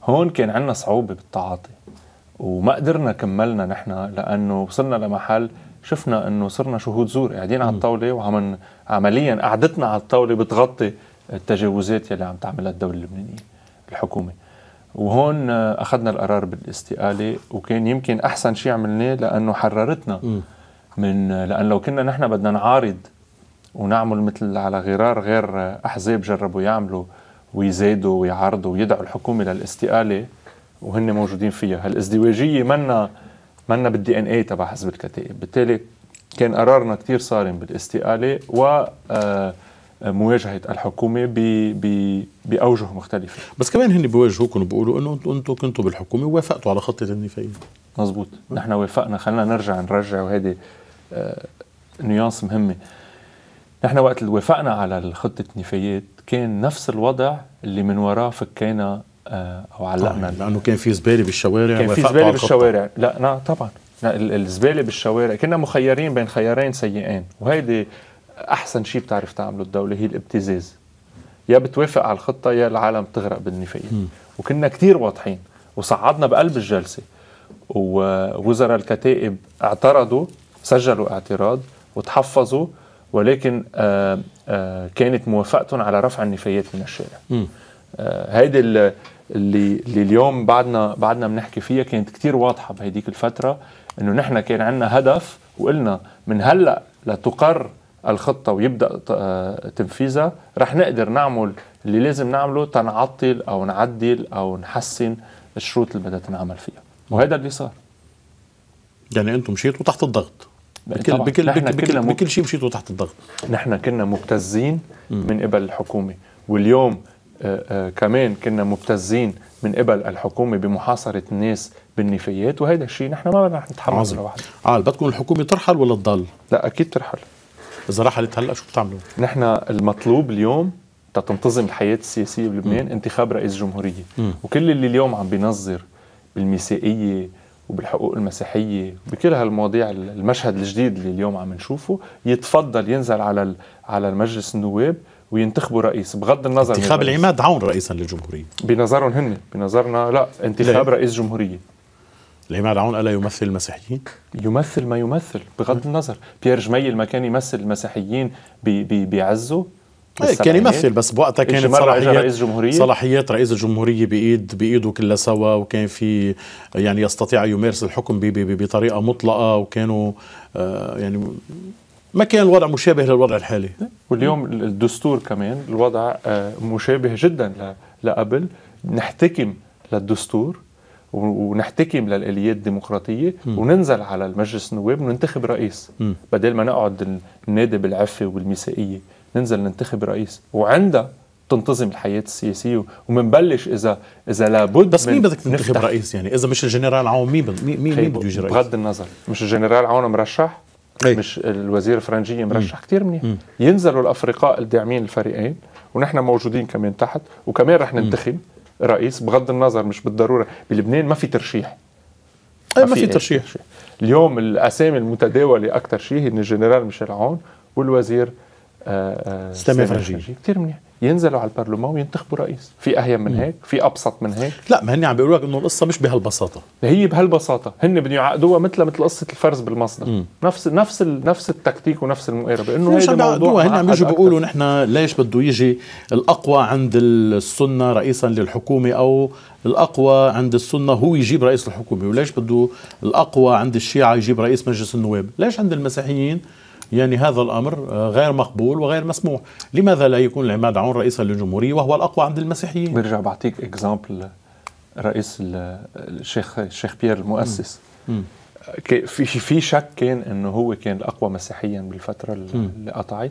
هون كان عندنا صعوبة بالتعاطي وما قدرنا كملنا نحن لانه وصلنا لمحل شفنا انه صرنا شهود زور قاعدين على الطاوله وعم عمليا قعدتنا على الطاوله بتغطي التجاوزات يلي عم تعملها الدوله اللبنانيه الحكومه وهون اخذنا القرار بالاستقاله وكان يمكن احسن شيء عملناه لانه حررتنا من لان لو كنا نحن بدنا نعارض ونعمل مثل على غرار غير احزاب جربوا يعملوا ويزيدوا ويعارضوا ويدعوا الحكومه للاستقاله وهن موجودين فيها هالازدواجيه منا منا بالدي ان اي تبع حزب الكتائب بالتالي كان قرارنا كثير صارم بالاستقاله و آه، مواجهه الحكومه ب ب باوجه مختلفه بس كمان هن بيواجهوكم وبيقولوا انه انتم كنتوا بالحكومه ووافقتوا على خطه النفايه مزبوط نحن وافقنا خلينا نرجع نرجع وهذه آه، نيانس مهمه نحن وقت اللي وافقنا على خطه النفايات كان نفس الوضع اللي من وراه فكينا آه، او علقنا آه لانه كان في زباله بالشوارع كان في زباله بالشوارع لا لا طبعا لا الزباله بالشوارع كنا مخيرين بين خيارين سيئين وهيدي احسن شيء بتعرف تعمله الدوله هي الابتزاز يا بتوافق على الخطه يا العالم بتغرق بالنفايات وكنا كثير واضحين وصعدنا بقلب الجلسه ووزراء الكتائب اعترضوا سجلوا اعتراض وتحفظوا ولكن آآ آه، آآ آه، كانت موافقتهم على رفع النفايات من الشارع هيدي اللي اللي اليوم بعدنا بعدنا بنحكي فيها كانت كتير واضحه بهديك الفتره انه نحن كان عندنا هدف وقلنا من هلا لتقر الخطه ويبدا آه، تنفيذها رح نقدر نعمل اللي لازم نعمله تنعطل او نعدل او نحسن الشروط اللي بدها تنعمل فيها وهذا اللي صار يعني انتم مشيتوا تحت الضغط بكل بكل بكل, بكل, بكل شيء مشيتوا تحت الضغط نحن كنا مبتزين من قبل الحكومه واليوم آه، آه، كمان كنا مبتزين من قبل الحكومة بمحاصرة الناس بالنفايات وهذا الشيء نحن ما رح نتحمل لوحدنا اه بدكم الحكومة ترحل ولا تضل؟ لا أكيد ترحل إذا رحلت هلا شو بتعملوا؟ نحن المطلوب اليوم تنتظم الحياة السياسية بلبنان انتخاب رئيس جمهورية وكل اللي اليوم عم بينظر بالميسائية وبالحقوق المسيحية بكل هالمواضيع المشهد الجديد اللي اليوم عم نشوفه يتفضل ينزل على على المجلس النواب وينتخبوا رئيس بغض النظر انتخاب العماد عون رئيسا للجمهوريه بنظرهم هن بنظرنا لا انتخاب رئيس جمهوريه العماد عون الا يمثل المسيحيين؟ يمثل ما يمثل بغض النظر بيير جميل ما كان يمثل المسيحيين بعزه إيه، كان يمثل بس بوقتها كانت صلاحيات رئيس جمهورية صلاحيات رئيس الجمهورية بإيد بإيده كلها سوا وكان في يعني يستطيع يمارس الحكم بطريقة مطلقة وكانوا آه، يعني ما كان الوضع مشابه للوضع الحالي واليوم الدستور كمان الوضع آه، مشابه جدا لقبل نحتكم للدستور ونحتكم للاليات الديمقراطيه م. وننزل على المجلس النواب وننتخب رئيس م. بدل ما نقعد ننادي بالعفه وبالمسائيه ننزل ننتخب رئيس وعندها تنتظم الحياه السياسيه ومنبلش اذا اذا لابد بس مين بدك تنتخب رئيس يعني اذا مش الجنرال عون مين مين مين بده يجي رئيس بغض النظر مش الجنرال عون مرشح أي. مش الوزير فرنجيه مرشح كثير منيح ينزلوا الافرقاء الداعمين الفريقين ونحن موجودين كمان تحت وكمان رح ننتخب رئيس بغض النظر مش بالضروره بلبنان ما في ترشيح إيه، ما, ما في, في إيه ترشيح إيه. اليوم الاسامي المتداوله اكثر شيء هن الجنرال ميشيل عون والوزير آه، آه، سلامي فرنجي كثير منيح ينزلوا على البرلمان وينتخبوا رئيس في اهين من هيك في ابسط من هيك لا ما هن عم بيقولوا لك انه القصه مش بهالبساطه هي بهالبساطه هن بدهم يعقدوها مثل مثل قصه الفرز بالمصدر مم. نفس نفس نفس التكتيك ونفس المقاربه انه يعني هيدا الموضوع هن عم بيجوا بيقولوا نحن ليش بده يجي الاقوى عند السنه رئيسا للحكومه او الاقوى عند السنه هو يجيب رئيس الحكومه وليش بده الاقوى عند الشيعه يجيب رئيس مجلس النواب ليش عند المسيحيين يعني هذا الأمر آه، غير مقبول وغير مسموح لماذا لا يكون العماد عون رئيسا للجمهورية وهو الأقوى عند المسيحيين برجع بعطيك اكزامبل رئيس الشيخ الشيخ بيير المؤسس في في شك كان انه هو كان الاقوى مسيحيا بالفتره اللي قطعت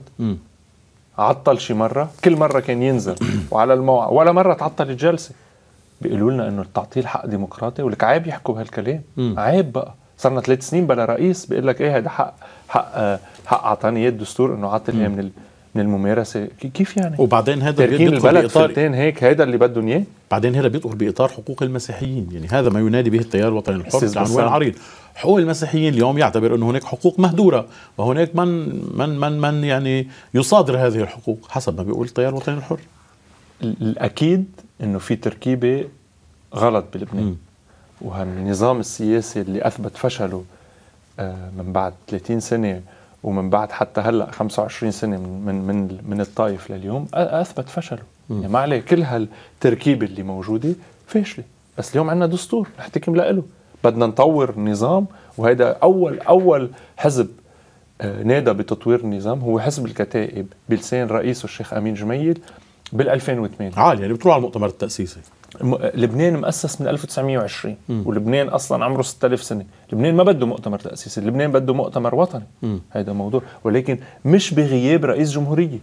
عطل شي مره كل مره كان ينزل وعلى الموعد ولا مره تعطل الجلسه بيقولوا لنا انه التعطيل حق ديمقراطي ولك عيب يحكوا بهالكلام عيب بقى صرنا ثلاث سنين بلا رئيس بيقول لك ايه هذا حق حق حق آه، عطاني الدستور انه عطل من من الممارسه كيف يعني وبعدين هذا تركين البلد فلتين هيك هذا اللي بدهم اياه بعدين هذا بيدخل باطار حقوق المسيحيين يعني هذا ما ينادي به التيار الوطني الحر بعنوان عريض حقوق المسيحيين اليوم يعتبر انه هناك حقوق مهدوره وهناك من من من من يعني يصادر هذه الحقوق حسب ما بيقول التيار الوطني الحر الاكيد انه في تركيبه غلط بلبنان وهالنظام السياسي اللي اثبت فشله آه، من بعد 30 سنه ومن بعد حتى هلا 25 سنه من من من, الطائف لليوم اثبت فشله يعني ما عليه كل هالتركيبه اللي موجوده فاشله بس اليوم عندنا دستور نحتكم له بدنا نطور نظام وهذا اول اول حزب آه، نادى بتطوير النظام هو حزب الكتائب بلسان رئيسه الشيخ امين جميل بال 2008 عالي يعني بتروح على المؤتمر التاسيسي لبنان مؤسس من 1920 ولبنان اصلا عمره 6000 سنه لبنان ما بده مؤتمر تاسيسي لبنان بده مؤتمر وطني م. هيدا موضوع ولكن مش بغياب رئيس جمهوريه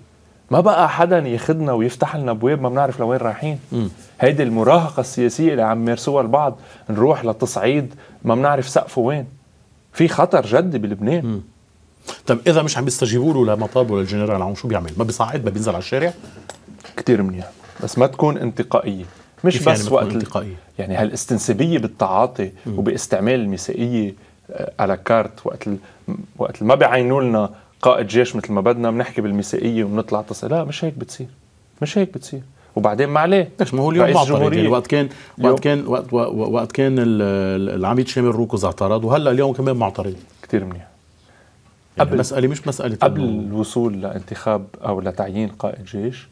ما بقى حدا ياخذنا ويفتح لنا ابواب ما بنعرف لوين رايحين هيدي المراهقه السياسيه اللي عم يمارسوها البعض نروح لتصعيد ما بنعرف سقفه وين في خطر جدي بلبنان طب اذا مش عم بيستجيبوا له لمطالبه للجنرال عون شو بيعمل ما بيصعد ما بينزل على الشارع كثير منيح بس ما تكون انتقائيه مش يعني بس يعني وقت يعني هالاستنسبيه بالتعاطي مم. وباستعمال الميثاقيه على آه، كارت وقت ال... وقت ما بيعينوا لنا قائد جيش مثل ما بدنا بنحكي بالميثاقيه وبنطلع تصل لا مش هيك بتصير مش هيك بتصير وبعدين ما عليه ليش ما هو اليوم معترض يعني وقت كان وقت كان وقت, وقت كان العميد شامل روكوز اعترض وهلا اليوم كمان معترض كثير منيح يعني مسألة مش مسألة قبل الوصول لانتخاب أو لتعيين قائد جيش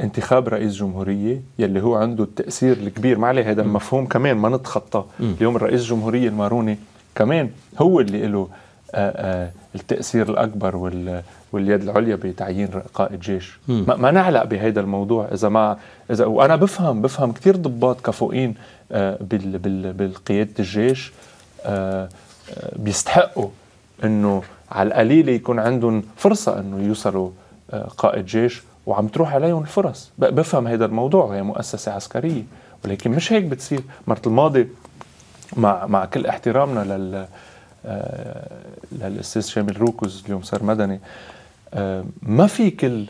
انتخاب رئيس جمهوريه يلي هو عنده التاثير الكبير ما عليه هذا المفهوم كمان ما نتخطى اليوم رئيس الجمهوريه الماروني كمان هو اللي له آه، آه، التاثير الاكبر واليد العليا بتعيين قائد جيش ما, ما نعلق بهذا الموضوع اذا ما اذا وانا بفهم بفهم كثير ضباط كفؤين آه، بال بال بالقياده الجيش بيستحقوا انه على القليله يكون عندهم فرصه انه يوصلوا قائد جيش وعم تروح عليهم الفرص بفهم هذا الموضوع هي مؤسسة عسكرية ولكن مش هيك بتصير مرة الماضي مع مع كل احترامنا لل آه، للاستاذ شامل روكوز اليوم صار مدني آه، ما في كل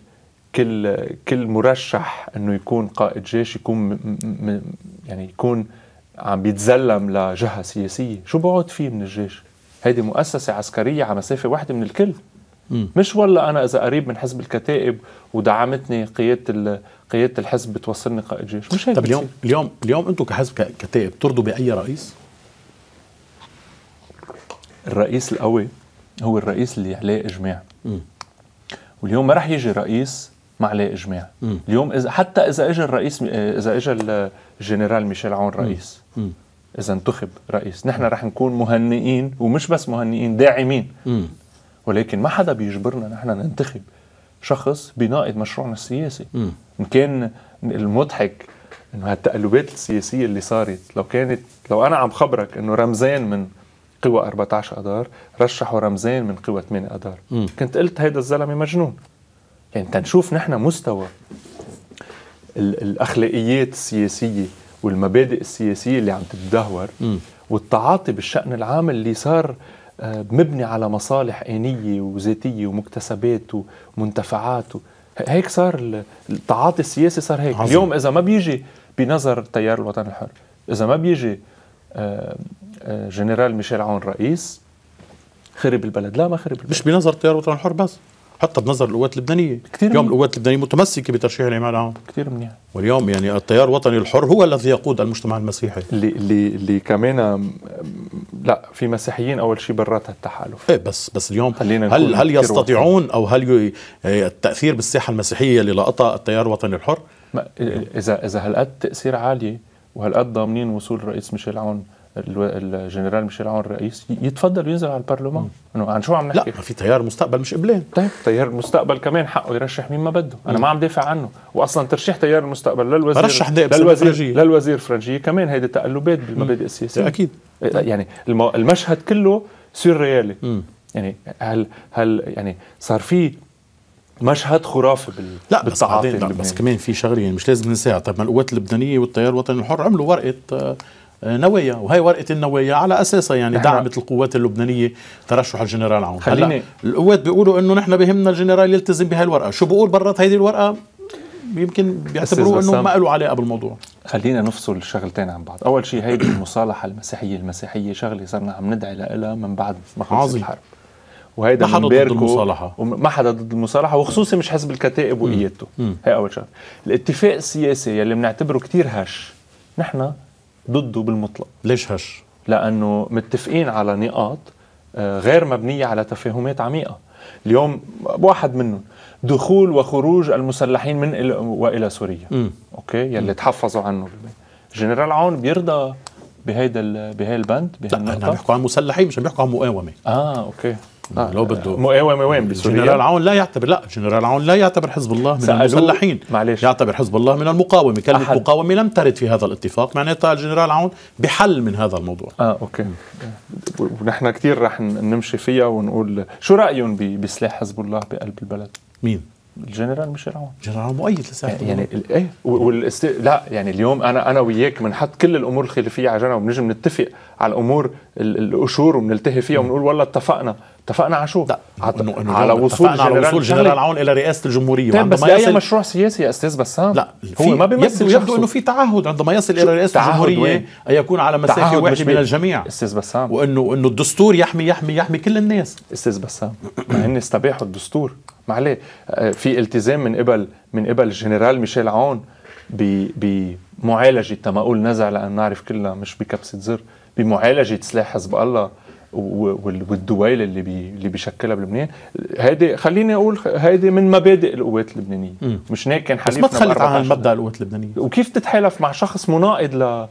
كل كل مرشح انه يكون قائد جيش يكون يعني يكون عم بيتزلم لجهه سياسيه، شو بقعد فيه من الجيش؟ هيدي مؤسسه عسكريه على مسافه واحده من الكل، مش والله انا اذا قريب من حزب الكتائب ودعمتني قياده قياده الحزب بتوصلني قائد جيش مش هيك طب اليوم اليوم اليوم انتم كحزب كتائب ترضوا باي رئيس؟ الرئيس القوي هو الرئيس اللي عليه اجماع م. واليوم ما راح يجي رئيس ما عليه اجماع م. اليوم اذا حتى اذا اجى الرئيس اذا اجى الجنرال ميشيل عون رئيس م. اذا انتخب رئيس نحن رح نكون مهنئين ومش بس مهنئين داعمين ولكن ما حدا بيجبرنا نحن ننتخب شخص بيناقض مشروعنا السياسي ان كان المضحك انه هالتقلبات السياسيه اللي صارت لو كانت لو انا عم خبرك انه رمزان من قوى 14 اذار رشحوا رمزان من قوى 8 اذار كنت قلت هيدا الزلمه مجنون يعني تنشوف نحن مستوى الاخلاقيات السياسيه والمبادئ السياسيه اللي عم تتدهور والتعاطي بالشان العام اللي صار مبني على مصالح آنية وذاتية ومكتسبات ومنتفعات هيك صار التعاطي السياسي صار هيك عظيم. اليوم إذا ما بيجي بنظر تيار الوطن الحر إذا ما بيجي آه، آه، جنرال ميشيل عون رئيس خرب البلد لا ما خرب البلد مش بنظر تيار الوطن الحر بس حتى بنظر القوات اللبنانيه كتير اليوم القوات اللبنانيه متمسكه بترشيح الامام العام كثير منيح واليوم يعني التيار الوطني الحر هو الذي يقود المجتمع المسيحي اللي اللي اللي كمان لا في مسيحيين اول شيء برات التحالف ايه بس بس اليوم هل هل يستطيعون او هل إيه، التاثير بالساحه المسيحيه اللي لقطها التيار الوطني الحر؟ اذا اذا هالقد تاثير عالي وهالقد ضامنين وصول الرئيس ميشيل عون الجنرال ميشيل عون الرئيس يتفضل ينزل على البرلمان انه عن شو عم نحكي؟ لا ما في تيار مستقبل مش قبلان طيب تيار المستقبل كمان حقه يرشح مين ما بده، انا ما عم دافع عنه، واصلا ترشيح تيار المستقبل للوزير رشح للوزير فرنجية. للوزير فرنجيه كمان هيدي تقلبات بالمبادئ السياسيه اكيد أه، يعني المشهد كله سوريالي يعني هل هل يعني صار في مشهد خرافي بال... لا بس بعدين بس كمان في شغله يعني مش لازم ننساها طيب ما القوات اللبنانيه والتيار الوطني الحر عملوا ورقه آه، نوايا وهي ورقه النوايا على اساسها يعني نعم. دعمت القوات اللبنانيه ترشح الجنرال عون هلا القوات بيقولوا انه نحن بهمنا الجنرال يلتزم بهي الورقه شو بقول برات هيدي الورقه يمكن بيعتبروه انه ما له علاقه بالموضوع خلينا نفصل شغلتين عن بعض اول شيء هيدي المصالحه المسيحيه المسيحيه شغله صرنا عم ندعي لها من بعد ما خلصت الحرب وهيدا ما حدا ضد المصالحة ما حدا ضد المصالحة وخصوصي مش حزب الكتائب وقيادته هي أول شغلة الاتفاق السياسي يلي بنعتبره كتير هش نحن ضده بالمطلق ليش هش؟ لأنه متفقين على نقاط آه، غير مبنية على تفاهمات عميقة اليوم واحد منهم دخول وخروج المسلحين من إل والى سوريا م. اوكي يلي م. تحفظوا عنه جنرال عون بيرضى بهيدا بهي البند بهي لا النقطة. عم عن مسلحين مش عم عن مقاومه اه اوكي لو بده مقاومه وين بسوريا جنرال عون لا يعتبر لا جنرال عون لا يعتبر حزب الله من المسلحين معلش يعتبر حزب الله من المقاومه كلمه أحد. مقاومه لم ترد في هذا الاتفاق معناتها الجنرال عون بحل من هذا الموضوع اه اوكي ونحن كثير رح نمشي فيها ونقول شو رايهم بسلاح حزب الله بقلب البلد مين الجنرال ميشيل عون جنرال مؤيد لساعته يعني ايه والاست... لا يعني اليوم انا انا وياك بنحط كل الامور الخلفيه على جنب وبنجي بنتفق على الامور القشور وبنلتهي فيها وبنقول والله اتفقنا اتفقنا على شو؟ لا إنه إنه على وصول على وصول جنرال عون الى رئاسه الجمهوريه طيب بس لاي يصل... مشروع سياسي يا استاذ بسام لا هو ما بيمثل يبدو, يبدو انه في تعهد عندما يصل الى رئاسه الجمهوريه ان يكون على مسافه واحده من الجميع استاذ بسام وانه انه الدستور يحمي يحمي يحمي كل الناس استاذ بسام ما هن استباحوا الدستور معليه آه، في التزام من قبل من قبل الجنرال ميشيل عون بمعالجه ما اقول نزع لان نعرف كلنا مش بكبسه زر بمعالجه سلاح حزب الله والدويل اللي بي اللي بيشكلها بلبنان هيدي خليني اقول هيدي من مبادئ القوات اللبنانيه مش هيك كان حليفنا بس ما تخلت عن مبدا القوات اللبنانيه وكيف تتحالف مع شخص مناقض ل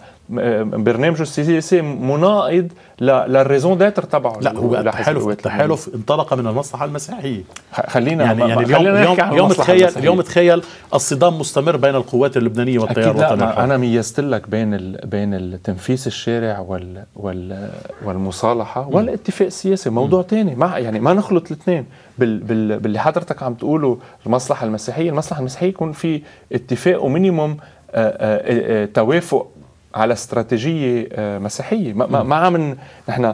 برنامجه السياسي مناقض للريزون داتر تبعه لا هو التحالف التحالف انطلق من المصلحه المسيحيه خلينا يعني, يعني اليوم خلينا اليوم, اليوم تخيل اليوم تخيل الصدام مستمر بين القوات اللبنانيه والتيار الوطني انا ميزت لك بين ال بين التنفيذ الشارع وال وال والمصالحه والاتفاق السياسي موضوع ثاني ما يعني ما نخلط الاثنين بال بال باللي حضرتك عم تقوله المصلحه المسيحيه المصلحه المسيحيه يكون في اتفاق ومينيموم آه، آه، آه، توافق على استراتيجيه آه، مسيحيه ما, ما عم نحن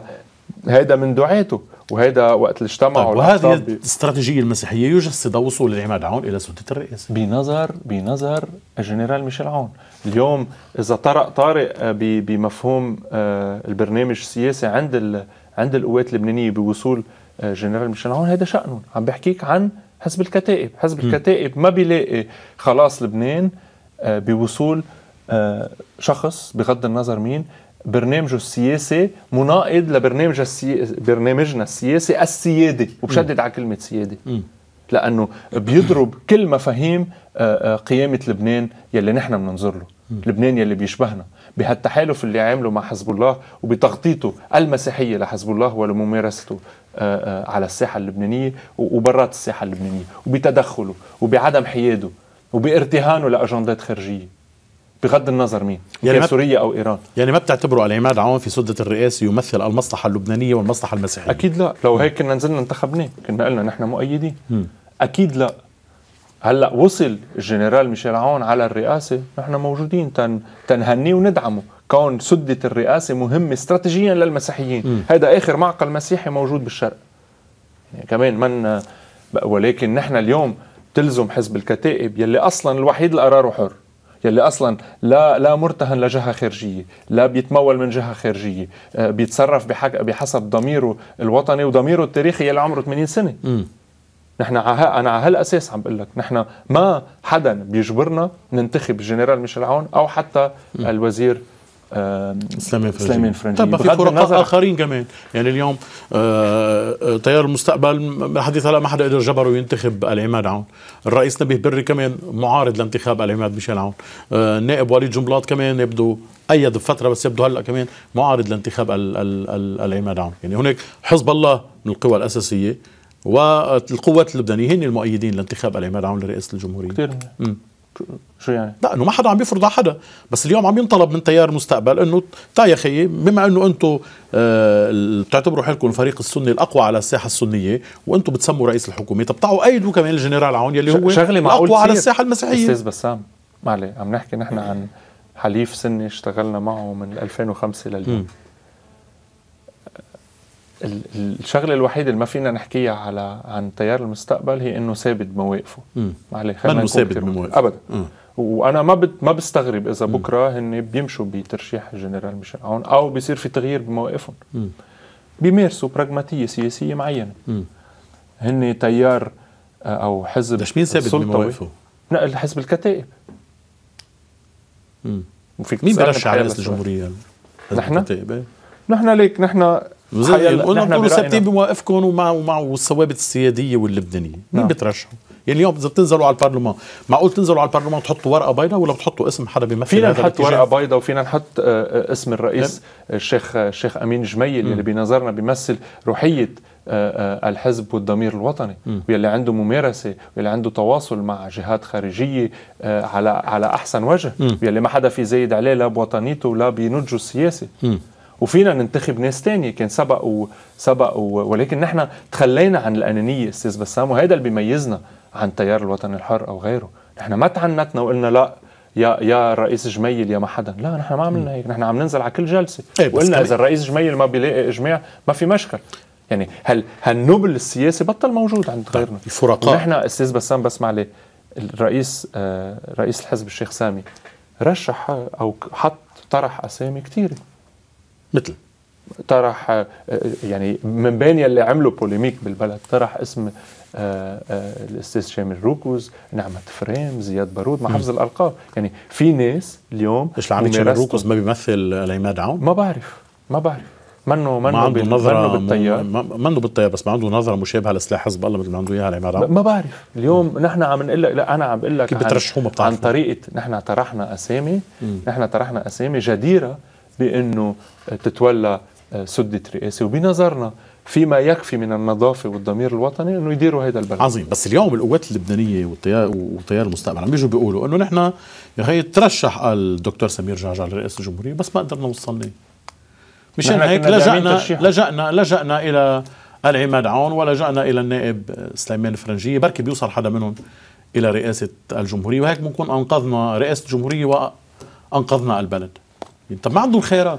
هيدا من دعاته وهيدا وقت اللي اجتمعوا طيب وهذه الاستراتيجيه المسيحيه يجسد وصول العماد عون الى سلطه الرئاسه بنظر بنظر الجنرال ميشيل عون اليوم اذا طرق طارق آه، بمفهوم آه، البرنامج السياسي عند عند القوات اللبنانيه بوصول جنرال ميشيل عون هذا شأنهم عم بحكيك عن حزب الكتائب حزب الكتائب ما بيلاقي خلاص لبنان بوصول آه، شخص بغض النظر مين برنامجه السياسي مناقض لبرنامج السي... برنامجنا السياسي السيادي وبشدد على كلمه سيادي لانه بيضرب كل مفاهيم آه، آه، قيامه لبنان يلي نحن بننظر له لبنان يلي بيشبهنا بهالتحالف اللي عامله مع حزب الله وبتغطيته المسيحيه لحزب الله ولممارسته على الساحه اللبنانيه وبرات الساحه اللبنانيه وبتدخله وبعدم حياده وبارتهانه لاجندات خارجيه بغض النظر مين يعني سوريا او ايران يعني ما بتعتبروا العماد عون في سده الرئاسه يمثل المصلحه اللبنانيه والمصلحه المسيحيه اكيد لا لو هيك كنا نزلنا انتخبناه كنا قلنا نحن مؤيدين اكيد لا هلا وصل الجنرال ميشيل عون على الرئاسه نحن موجودين تن تنهنيه وندعمه كون سده الرئاسه مهمه استراتيجيا للمسيحيين هذا اخر معقل مسيحي موجود بالشرق يعني كمان من ولكن نحن اليوم تلزم حزب الكتائب يلي اصلا الوحيد اللي قراره حر يلي اصلا لا لا مرتهن لجهه خارجيه، لا بيتمول من جهه خارجيه، آه، بيتصرف بحق بحسب ضميره الوطني وضميره التاريخي يلي عمره 80 سنه. م. نحن انا على هالاساس عم بقول لك نحن ما حدا بيجبرنا ننتخب الجنرال ميشيل عون او حتى الوزير سليمان فرنجي فرنجي طبعا في فرق اخرين كمان يعني اليوم آه، آه، تيار المستقبل حديث هلا ما حدا قدر جبره ينتخب العماد عون الرئيس نبيه بري كمان معارض لانتخاب العماد ميشيل عون النائب آه، وليد جنبلاط كمان يبدو ايد بفتره بس يبدو هلا كمان معارض لانتخاب العماد عون يعني هناك حزب الله من القوى الاساسيه والقوات اللبنانيه هن المؤيدين لانتخاب العماد عون لرئاسه الجمهوريه كثير شو يعني؟ لا انه ما حدا عم بيفرض على حدا، بس اليوم عم ينطلب من تيار مستقبل انه تا يا خيي بما انه انتم آه بتعتبروا حالكم الفريق السني الاقوى على الساحه السنيه وانتم بتسموا رئيس الحكومه، طب تعوا ايدوا كمان الجنرال عون يلي هو الاقوى على الساحه المسيحيه استاذ بسام معلي عم نحكي نحن عن حليف سني اشتغلنا معه من 2005 لليوم الشغله الوحيده اللي ما فينا نحكيها على عن تيار المستقبل هي انه ثابت بمواقفه معلش خلينا ثابت بمواقفه ابدا م. وانا ما بت ما بستغرب اذا بكره هن بيمشوا بترشيح الجنرال ميشيل عون او بيصير في تغيير بمواقفهم بيمارسوا براغماتيه سياسيه معينه هن تيار آه، او حزب مين ثابت بمواقفه؟ نقل حزب الكتائب وفيك مين برشح على رئاسه الجمهوريه؟ نحن؟ نحن ليك نحن قلنا بتقولوا ثابتين بمواقفكم ومع ومع والثوابت السياديه واللبنانيه، مين نعم. بترشحوا؟ يعني اليوم اذا بتنزلوا على البرلمان معقول تنزلوا على البرلمان وتحطوا ورقه بيضاء ولا بتحطوا اسم حدا بيمثل فينا نحط ورقه بيضاء وفينا نحط آه، آه، اسم الرئيس نعم. آه، الشيخ الشيخ امين جميل اللي بنظرنا بيمثل روحيه الحزب والضمير الوطني واللي عنده ممارسه واللي عنده تواصل مع جهات خارجيه على على احسن وجه واللي ما حدا في زايد عليه لا بوطنيته ولا بنضجه السياسي وفينا ننتخب ناس تانية كان سبق وسبق ولكن نحن تخلينا عن الأنانية أستاذ بسام وهذا اللي بيميزنا عن تيار الوطن الحر أو غيره نحن ما تعنتنا وقلنا لا يا يا الرئيس جميل يا ما حدا لا نحن ما عملنا هيك نحن عم ننزل على كل جلسه ايه وقلنا طيب. اذا الرئيس جميل ما بيلاقي اجماع ما في مشكل يعني هل هالنبل السياسي بطل موجود عند طيب، غيرنا الفرقاء نحن استاذ بسام بسمع لي الرئيس آه رئيس الحزب الشيخ سامي رشح او حط طرح اسامي كثيره مثل طرح آه، يعني من بين يلي عملوا بوليميك بالبلد طرح اسم آه، آه، الاستاذ شامل روكوز نعمة فريم زياد بارود ما حفظ الالقاب يعني في ناس اليوم ايش لعمل شامل روكوز ما بيمثل العماد عون ما بعرف ما بعرف منه منه ما عنده نظرة بالتيار منه بالتيار بس ما عنده نظرة مشابهة لسلاح حزب الله مثل ما عنده اياها العمارة عون ما بعرف اليوم مم. نحن عم نقول لك لا انا عم بقول لك كيف بترشحوه ما عن طريقة نحن طرحنا اسامي مم. نحن طرحنا اسامي جديرة بانه تتولى آه، سدة رئاسة وبنظرنا فيما يكفي من النظافه والضمير الوطني انه يديروا هذا البلد عظيم بس اليوم القوات اللبنانيه والتيار وتيار المستقبل عم بيجوا بيقولوا انه نحن يا هي ترشح الدكتور سمير جعجع لرئاسه الجمهوريه بس ما قدرنا نوصل له مشان هيك لجأنا لجأنا لجأنا الى العماد عون ولجأنا الى النائب سليمان الفرنجيه بركي بيوصل حدا منهم الى رئاسه الجمهوريه وهيك بنكون انقذنا رئاسه الجمهوريه وانقذنا البلد طب ما عندهم خيارات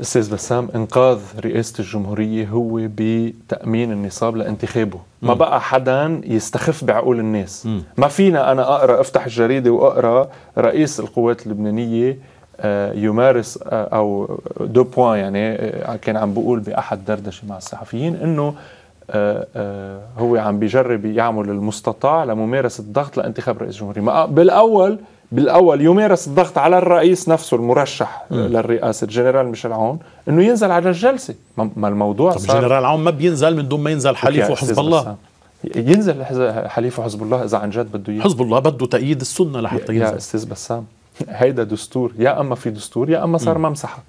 استاذ بسام انقاذ رئاسه الجمهوريه هو بتامين النصاب لانتخابه ما بقى حدا يستخف بعقول الناس ما فينا انا اقرا افتح الجريده واقرا رئيس القوات اللبنانيه آه، يمارس آه، او دو بوان يعني آه، كان عم بقول باحد دردشه مع الصحفيين انه هو عم بيجرب يعمل المستطاع لممارسه الضغط لانتخاب رئيس جمهوريه بالاول بالاول يمارس الضغط على الرئيس نفسه المرشح م. للرئاسه الجنرال ميشيل عون انه ينزل على الجلسه ما الموضوع طب صار الجنرال عون ما بينزل من دون ما ينزل حليفه حزب الله ينزل حليفه حزب الله اذا عن جد بده حزب الله بده تأييد السنه لحتى ينزل يا استاذ بسام هيدا دستور يا اما في دستور يا اما صار ممسحه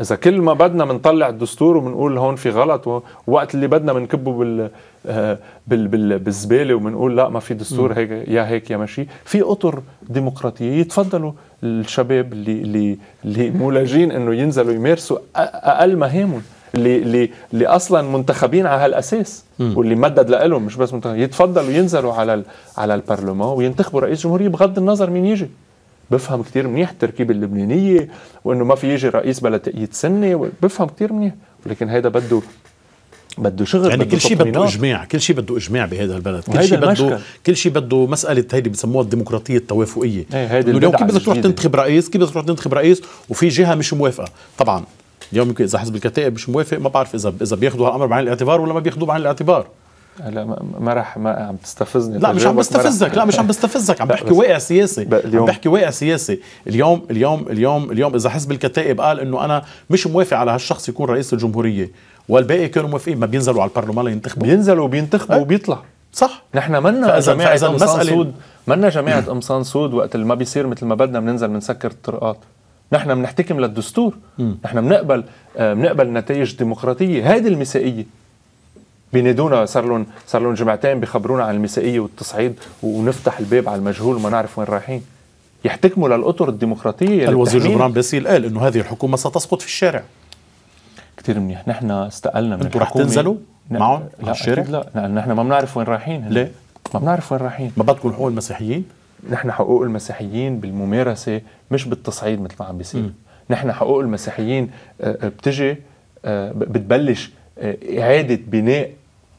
اذا كل ما بدنا بنطلع الدستور وبنقول هون في غلط ووقت اللي بدنا بنكبه بال آه، بال بال بالزباله وبنقول لا ما في دستور هيك يا هيك يا ماشي في اطر ديمقراطيه يتفضلوا الشباب اللي اللي اللي مولاجين انه ينزلوا يمارسوا اقل مهامهم اللي اللي اللي اصلا منتخبين على هالاساس واللي مدد لهم مش بس منتخب يتفضلوا ينزلوا على على البرلمان وينتخبوا رئيس جمهوريه بغض النظر مين يجي بفهم كتير منيح التركيبة اللبنانية وانه ما في يجي رئيس بلا تأييد سنة بفهم كتير منيح ولكن هيدا بده بده شغل يعني بده كل شيء بده اجماع كل شيء بده اجماع بهذا البلد كل شيء بده كل شيء بده مساله هيدي بسموها الديمقراطيه التوافقيه إيه، اليوم كيف بدك تروح تنتخب رئيس كيف بدك تروح تنتخب رئيس وفي جهه مش موافقه طبعا اليوم يمكن اذا حزب الكتائب مش موافق ما بعرف اذا اذا بياخذوا هالامر بعين الاعتبار ولا ما بياخذوه بعين الاعتبار هلا ما راح ما عم تستفزني لا مش عم بستفزك لا مش عم بستفزك عم بحكي واقع سياسي عم بحكي واقع سياسي اليوم اليوم اليوم اليوم اذا حزب الكتائب قال انه انا مش موافق على هالشخص يكون رئيس الجمهوريه والباقي كانوا موافقين ما بينزلوا على البرلمان لينتخبوا بينزلوا وبينتخبوا أه؟ وبيطلع صح نحن منا جماعه قمصان سود منا جماعه قمصان سود وقت اللي ما بيصير مثل ما بدنا بننزل بنسكر الطرقات نحن بنحتكم للدستور نحن بنقبل آه، بنقبل نتائج ديمقراطيه هذه المسائيه بينادونا صار لهم صار لهم جمعتين بخبرونا عن المسائيه والتصعيد ونفتح الباب على المجهول وما نعرف وين رايحين يحتكموا للاطر الديمقراطيه الوزير جبران باسيل قال انه هذه الحكومه ستسقط في الشارع كثير منيح نحن استقلنا من انتم رح تنزلوا نعم. معهم لا الشارع؟ لا لان نعم، نحن ما بنعرف وين رايحين ليه؟ ما بنعرف وين رايحين ما بدكم حقوق المسيحيين؟ نحن حقوق المسيحيين بالممارسه مش بالتصعيد مثل ما عم بيصير نحن حقوق المسيحيين آه، آه، بتجي آه، بتبلش اعاده بناء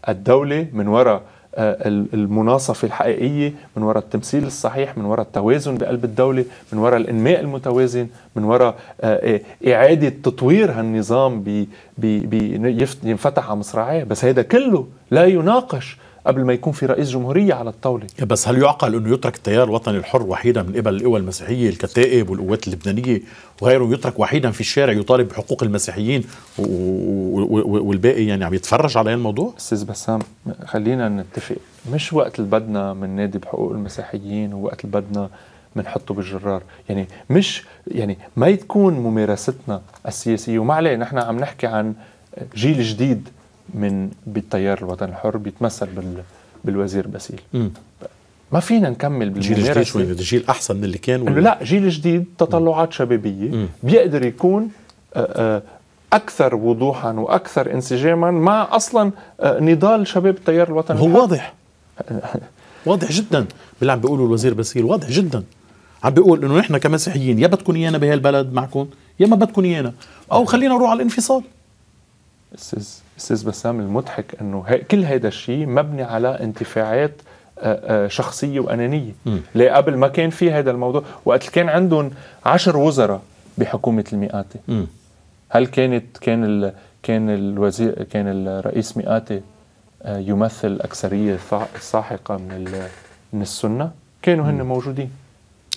الدولة من وراء آه، المناصفة الحقيقية من وراء التمثيل الصحيح من وراء التوازن بقلب الدولة من وراء الإنماء المتوازن من وراء آه، إعادة تطوير هالنظام بينفتح على مصراعيه بس هذا كله لا يناقش قبل ما يكون في رئيس جمهورية على الطاولة بس هل يعقل أنه يترك التيار الوطني الحر وحيدا من قبل القوى المسيحية الكتائب والقوات اللبنانية وغيره يترك وحيدا في الشارع يطالب بحقوق المسيحيين والباقي يعني عم يتفرج على الموضوع أستاذ بسام خلينا نتفق مش وقت اللي بدنا من نادي بحقوق المسيحيين ووقت اللي بدنا بنحطه بالجرار يعني مش يعني ما تكون ممارستنا السياسية وما عليه نحن عم نحكي عن جيل جديد من بالتيار الوطني الحر بيتمثل بال بالوزير باسيل ما فينا نكمل بالجيل الجديد جيل احسن من اللي كان ولا؟ لا جيل جديد تطلعات شبابيه بيقدر يكون آه، آه، اكثر وضوحا واكثر انسجاما مع اصلا آه، نضال شباب التيار الوطني هو واضح واضح جدا باللي عم بيقوله الوزير باسيل واضح جدا عم بيقول انه نحن كمسيحيين يا بدكم ايانا بهالبلد معكم يا ما بدكم ايانا او خلينا نروح على الانفصال استاذ استاذ بسام المضحك انه كل هذا الشيء مبني على انتفاعات آه، آه، شخصيه وانانيه ليه قبل ما كان في هذا الموضوع وقت كان عندهم عشر وزراء بحكومه المئاتي هل كانت كان ال كان الوزير كان الرئيس مئاتي آه، يمثل الاكثريه الساحقه من من السنه كانوا هن موجودين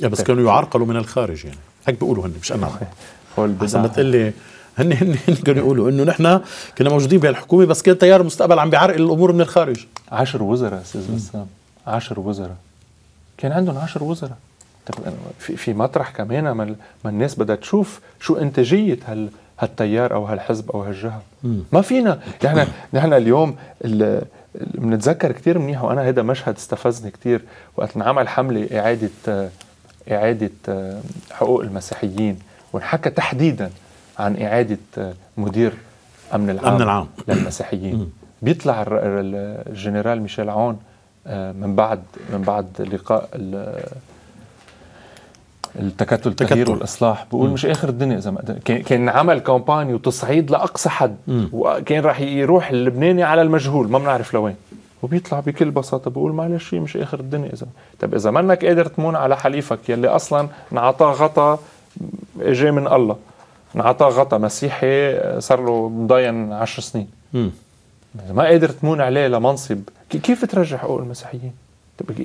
بس طيب. كانوا يعرقلوا من الخارج يعني هيك بيقولوا هن مش انا هول حسب ما تقول لي هن هن هن كانوا يقولوا انه نحن كنا موجودين بهالحكومه بس كان تيار المستقبل عم بيعرقل الامور من الخارج عشر وزراء استاذ بسام عشر وزراء كان عندهم عشر وزراء في في مطرح كمان ما الناس بدها تشوف شو انتاجيه هال هالتيار او هالحزب او هالجهه ما فينا نحن نحن اليوم بنتذكر كثير منيح وانا هذا مشهد استفزني كثير وقت انعمل حمله اعاده اعاده آه، حقوق المسيحيين وانحكى تحديدا عن إعادة مدير أمن العام, أمن العام. للمسيحيين بيطلع الجنرال ميشيل عون آه، من بعد من بعد لقاء التكتل التغيير والاصلاح بقول مش اخر الدنيا اذا ما كان عمل كومباني وتصعيد لاقصى حد وكان راح يروح اللبناني على المجهول ما بنعرف لوين وبيطلع بكل بساطه بقول معلش مش اخر الدنيا اذا طب اذا منك قادر تمون على حليفك يلي اصلا انعطاه غطا جاي من الله انعطاه غطا مسيحي صار له مضاين 10 سنين يعني ما قادر تمون عليه لمنصب كيف ترجع حقوق المسيحيين؟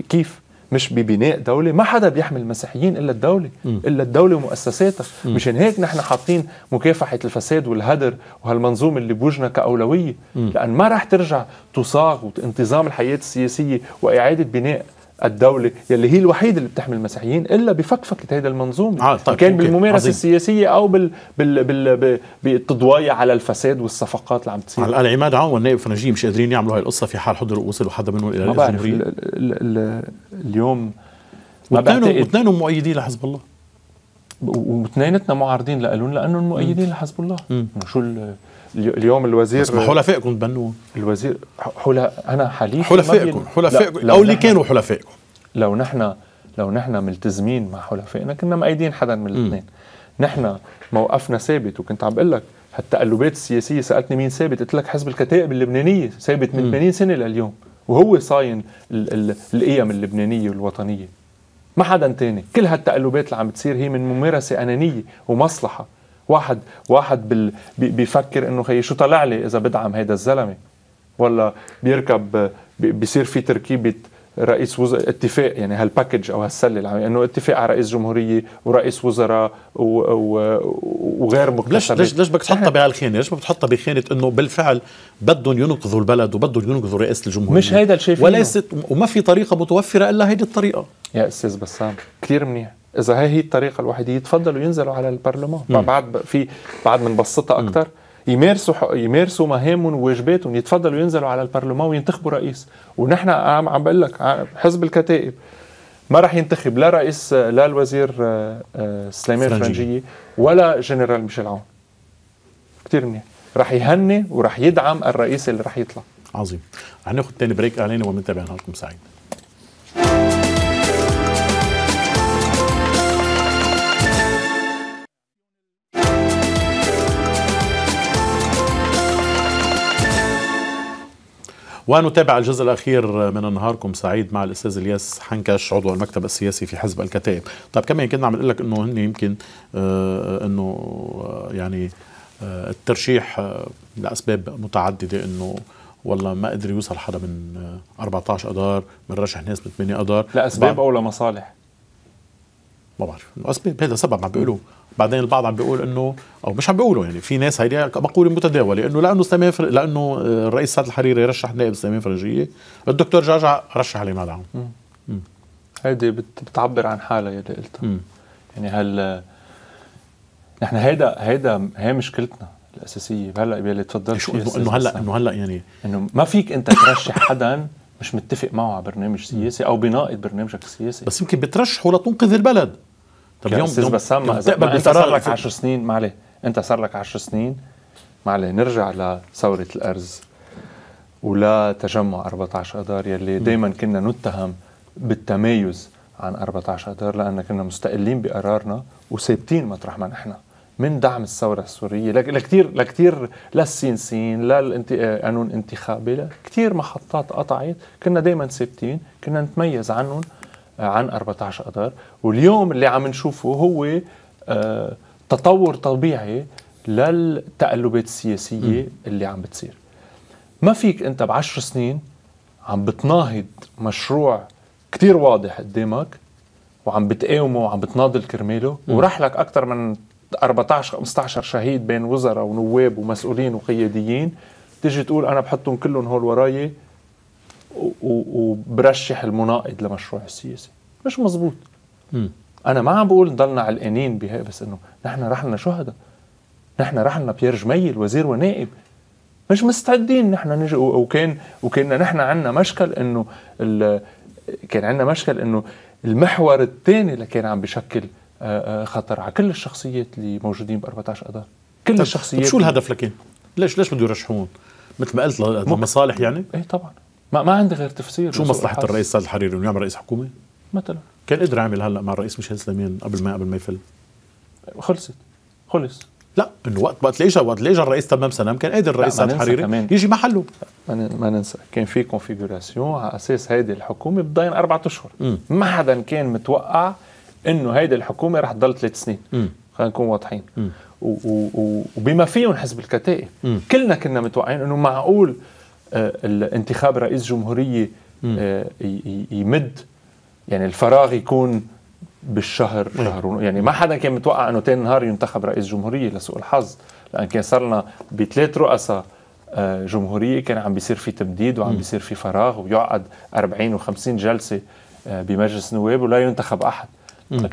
كيف؟ مش ببناء دولة ما حدا بيحمي المسيحيين إلا الدولة م. إلا الدولة ومؤسساتها مشان هيك نحن حاطين مكافحة الفساد والهدر وهالمنظومة اللي بوجنا كأولوية م. لأن ما راح ترجع تصاغ انتظام الحياة السياسية وإعادة بناء الدولة يلي هي الوحيدة اللي بتحمي المسيحيين إلا بفكفكة هيدا المنظومة آه طيب كان بالممارسة عظيم. السياسية أو بال بال بال بالتضوايع على الفساد والصفقات اللي عم تصير على الأقل عماد عون والنائب فنجي مش قادرين يعملوا هاي القصة في حال حضر وصلوا حدا منهم إلى الجمهورية اليوم واثنين مؤيدين لحزب الله واثنينتنا معارضين لهم لأنهم مؤيدين لحزب الله شو اليوم الوزير بس حلفائكم تبنوه الوزير حلا انا حليف حلفائكم حلفائكم او اللي كانوا حلفائكم لو نحن لو نحن ملتزمين مع حلفائنا كنا مأيدين حدا من الاثنين نحن موقفنا ثابت وكنت عم بقول لك هالتقلبات السياسيه سالتني مين ثابت قلت لك حزب الكتائب اللبنانيه ثابت من 80 سنه لليوم وهو صاين القيم اللبنانيه والوطنيه ما حدا تاني كل هالتقلبات اللي عم بتصير هي من ممارسه انانيه ومصلحه واحد واحد بال... بيفكر انه خيي شو طلع لي اذا بدعم هيدا الزلمه ولا بيركب بيصير في تركيبه رئيس وزراء اتفاق يعني هالباكج او هالسله العامه انه اتفاق على رئيس جمهوريه ورئيس وزراء و... و... وغير مقتصر ليش ليش ليش بدك تحطها بهالخانه؟ ليش بدك تحطها بخانه انه بالفعل بدهم ينقذوا البلد وبدهم ينقذوا رئاسه الجمهوريه مش هيدا الشيء وليست وما في طريقه متوفره الا هيدي الطريقه يا استاذ بسام كثير منيح اذا هي هي الطريقه الوحيده يتفضلوا ينزلوا على البرلمان بعد في بعد بنبسطها اكثر يمارسوا يمارسوا مهامهم وواجباتهم يتفضلوا ينزلوا على البرلمان وينتخبوا رئيس ونحن عم عم بقول لك حزب الكتائب ما راح ينتخب لا رئيس لا الوزير آه، آه، سليمان الفرنجية ولا جنرال ميشيل عون كثير منيح راح يهني وراح يدعم الرئيس اللي راح يطلع عظيم ناخذ تاني بريك اعلاني وبنتابع نهاركم سعيد ونتابع الجزء الأخير من نهاركم سعيد مع الأستاذ الياس حنكش عضو المكتب السياسي في حزب الكتائب طيب كمان كنا عم نقول لك أنه هن يمكن آه، أنه آه، يعني آه، الترشيح لأسباب متعددة أنه والله ما قدر يوصل حدا من 14 اذار بنرشح ناس من 8 اذار لاسباب او لمصالح ما بعرف انه اسباب هذا سبب عم بيقولوا بعدين البعض عم بيقول انه او مش عم بيقولوا يعني في ناس هيدي مقوله متداوله انه لانه سليمان فر... لانه الرئيس آه، سعد الحريري رشح نائب سليمان فرجيه الدكتور جعجع رشح علي مدعم هيدي بتعبر عن حالها يلي قلتها يعني هل آه، نحن هيدا هيدا هي مشكلتنا الاساسيه هلا يلي تفضلت شو انه هلا انه هلا يعني انه ما فيك انت ترشح حدا مش متفق معه على برنامج سياسي او بناقد برنامجك السياسي بس يمكن بترشحه لتنقذ البلد طب يوم استاذ بسام انت صار لك 10 سنين معلي انت صار لك 10 سنين معلي نرجع لثوره الارز ولا تجمع 14 اذار يلي دائما كنا نتهم بالتمايز عن 14 اذار لان كنا مستقلين بقرارنا وثابتين مطرح ما نحن من دعم الثورة السورية لكثير لكثير للسين سين لا قانون انتخابي كثير محطات قطعت كنا دائما ثابتين كنا نتميز عنهم عن 14 أذار واليوم اللي عم نشوفه هو آه، تطور طبيعي للتقلبات السياسية اللي عم بتصير ما فيك أنت بعشر سنين عم بتناهض مشروع كثير واضح قدامك وعم بتقاومه وعم بتناضل كرماله وراح لك أكثر من 14 15 شهيد بين وزراء ونواب ومسؤولين وقياديين تيجي تقول انا بحطهم كلهم هول وراي وبرشح المناقض لمشروع السياسي مش مزبوط م. انا ما عم بقول ضلنا علقانين بها بس انه نحن رحلنا شهداء نحن رحلنا بيير جميل وزير ونائب مش مستعدين نحن نجي وكان وكنا نحن عندنا مشكل انه كان عندنا مشكل انه المحور الثاني اللي كان عم بشكل آه، آه، خطر على كل الشخصيات اللي موجودين ب 14 اذار كل طيب، الشخصيات طيب، شو الهدف لكن؟ ليش ليش بده يرشحون؟ مثل ما قلت لمصالح يعني؟ ايه طبعا ما ما عندي غير تفسير شو مصلحه الرئيس سعد الحريري انه يعمل رئيس حكومه؟ مثلا كان قدر يعمل هلا مع الرئيس ميشيل سليمان قبل ما قبل ما يفل خلصت خلص لا انه وقت وقت اللي اجى وقت اللي اجى الرئيس تمام سلام كان قادر الرئيس سعد الحريري يجي محله ما, ما ننسى كان في كونفيغوراسيون على اساس هيدي الحكومه بضاين اربعة اشهر ما حدا كان متوقع انه هيدي الحكومه رح تضل ثلاث سنين خلينا نكون واضحين وبما فيهم حزب الكتائب كلنا كنا متوقعين انه معقول آه، الانتخاب رئيس جمهوريه آه، يمد يعني الفراغ يكون بالشهر شهر يعني ما حدا كان متوقع انه تاني نهار ينتخب رئيس جمهوريه لسوء الحظ لان كان صار لنا بثلاث رؤساء آه، جمهوريه كان عم بيصير في تمديد وعم بيصير في فراغ ويعقد 40 و50 جلسه بمجلس نواب ولا ينتخب احد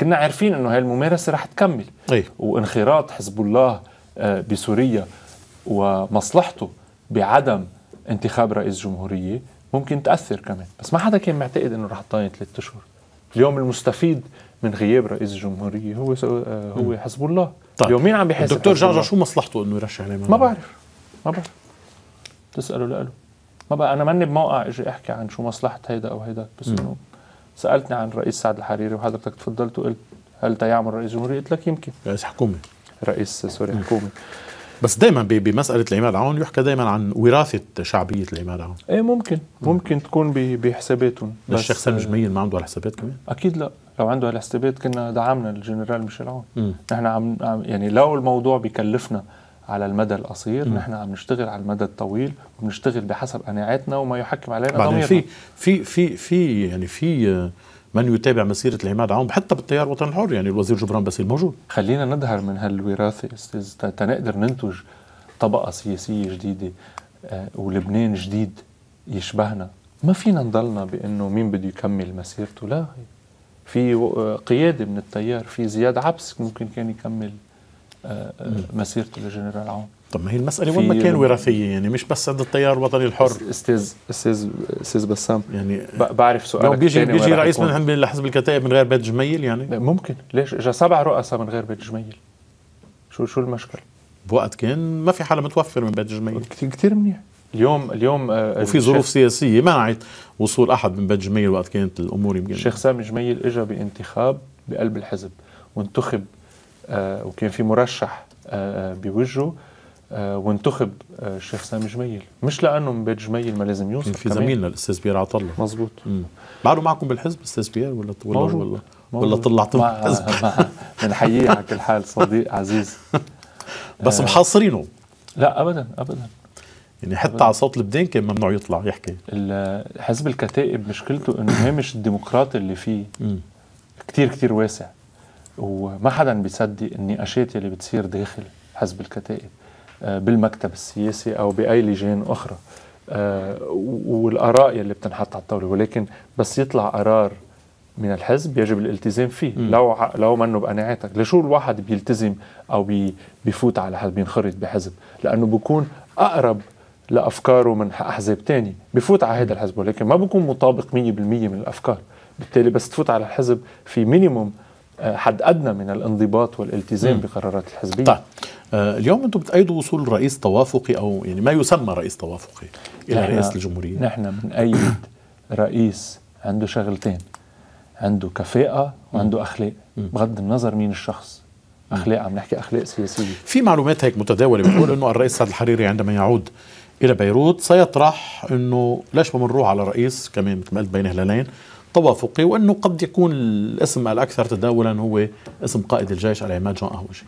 كنا عارفين انه هاي الممارسه رح تكمل أي. وانخراط حزب الله آه، بسوريا ومصلحته بعدم انتخاب رئيس جمهوريه ممكن تاثر كمان بس ما حدا كان معتقد انه رح تضاين ثلاث اشهر اليوم المستفيد من غياب رئيس الجمهوريه هو آه، هو حزب الله طيب. اليوم مين عم بيحاسب الدكتور جعجع شو مصلحته انه يرشح ليمان ما بعرف ما بعرف تساله لاله ما بقى انا ماني بموقع اجي احكي عن شو مصلحه هيدا او هيدا بس انه سالتني عن الرئيس سعد الحريري وحضرتك تفضلت وقلت هل تيعمل يعمل رئيس جمهوري؟ قلت لك يمكن رئيس حكومي رئيس سوري نعم. حكومي بس دائما بمساله العماد عون يحكى دائما عن وراثه شعبيه العماد عون ايه ممكن ممكن تكون بحساباتهم بس الشيخ سالم آه، جميل ما عنده هالحسابات كمان؟ اكيد لا لو عنده هالحسابات كنا دعمنا الجنرال ميشيل عون نحن عم, يعني لو الموضوع بكلفنا على المدى القصير نحن عم نشتغل على المدى الطويل وبنشتغل بحسب قناعاتنا وما يحكم علينا بعدين في في في في يعني في آه، من يتابع مسيرة العماد عون حتى بالتيار الوطني الحر يعني الوزير جبران باسيل موجود خلينا نظهر من هالوراثة استاذ تنقدر ننتج طبقة سياسية جديدة آه، ولبنان جديد يشبهنا ما فينا نضلنا بانه مين بده يكمل مسيرته لا في آه، قيادة من التيار في زياد عبس ممكن كان يكمل آه، آه، مسيرته للجنرال عون طب ما هي المسألة وين ما كان وراثية يعني مش بس عند التيار الوطني الحر استاذ استاذ استاذ بسام يعني بعرف سؤالك لو بيجي بيجي رئيس من حزب الكتائب من غير بيت جميل يعني ممكن ليش اجى سبع رؤساء من غير بيت جميل شو شو المشكل؟ بوقت كان ما في حالة متوفر من بيت جميل كثير منيح اليوم اليوم آه، وفي ظروف سياسية منعت وصول أحد من بيت جميل وقت كانت الأمور يمكن الشيخ سامي جميل اجى بانتخاب بقلب الحزب وانتخب آه، وكان في مرشح آه، آه، بوجهه وانتخب الشيخ سامي جميل مش لانه من بيت جميل ما لازم يوصل كان في زميلنا الاستاذ بير الله مزبوط بعده معكم بالحزب استاذ بيير ولا ولا ولا, موجود. ولا الحزب بنحييه على كل حال صديق عزيز بس محاصرينه لا ابدا ابدا يعني حتى على صوت لبنان كان ممنوع يطلع يحكي حزب الكتائب مشكلته انه هامش الديمقراطي اللي فيه كثير كثير واسع وما حدا بيصدق النقاشات اللي بتصير داخل حزب الكتائب آه، بالمكتب السياسي او باي لجان اخرى آه، والاراء اللي بتنحط على الطاوله ولكن بس يطلع قرار من الحزب يجب الالتزام فيه م. لو ع... لو منه بقناعاتك لشو الواحد بيلتزم او بي... بيفوت على حزب بينخرط بحزب لانه بكون اقرب لافكاره من احزاب تاني بفوت على هذا الحزب ولكن ما بكون مطابق 100% من الافكار بالتالي بس تفوت على الحزب في مينيموم حد ادنى من الانضباط والالتزام بقرارات الحزبيه طيب آه، اليوم انتم بتأيدوا وصول رئيس توافقي او يعني ما يسمى رئيس توافقي الى رئاسه الجمهوريه نحن بنأيد رئيس عنده شغلتين عنده كفاءه وعنده مم. اخلاق مم. بغض النظر مين الشخص اخلاق عم نحكي اخلاق سياسيه في معلومات هيك متداوله بتقول انه الرئيس سعد الحريري عندما يعود الى بيروت سيطرح انه ليش ما بنروح على رئيس كمان مثل ما قلت بين هلالين توافقي وانه قد يكون الاسم الاكثر تداولا هو اسم قائد الجيش العماد جون قهوجي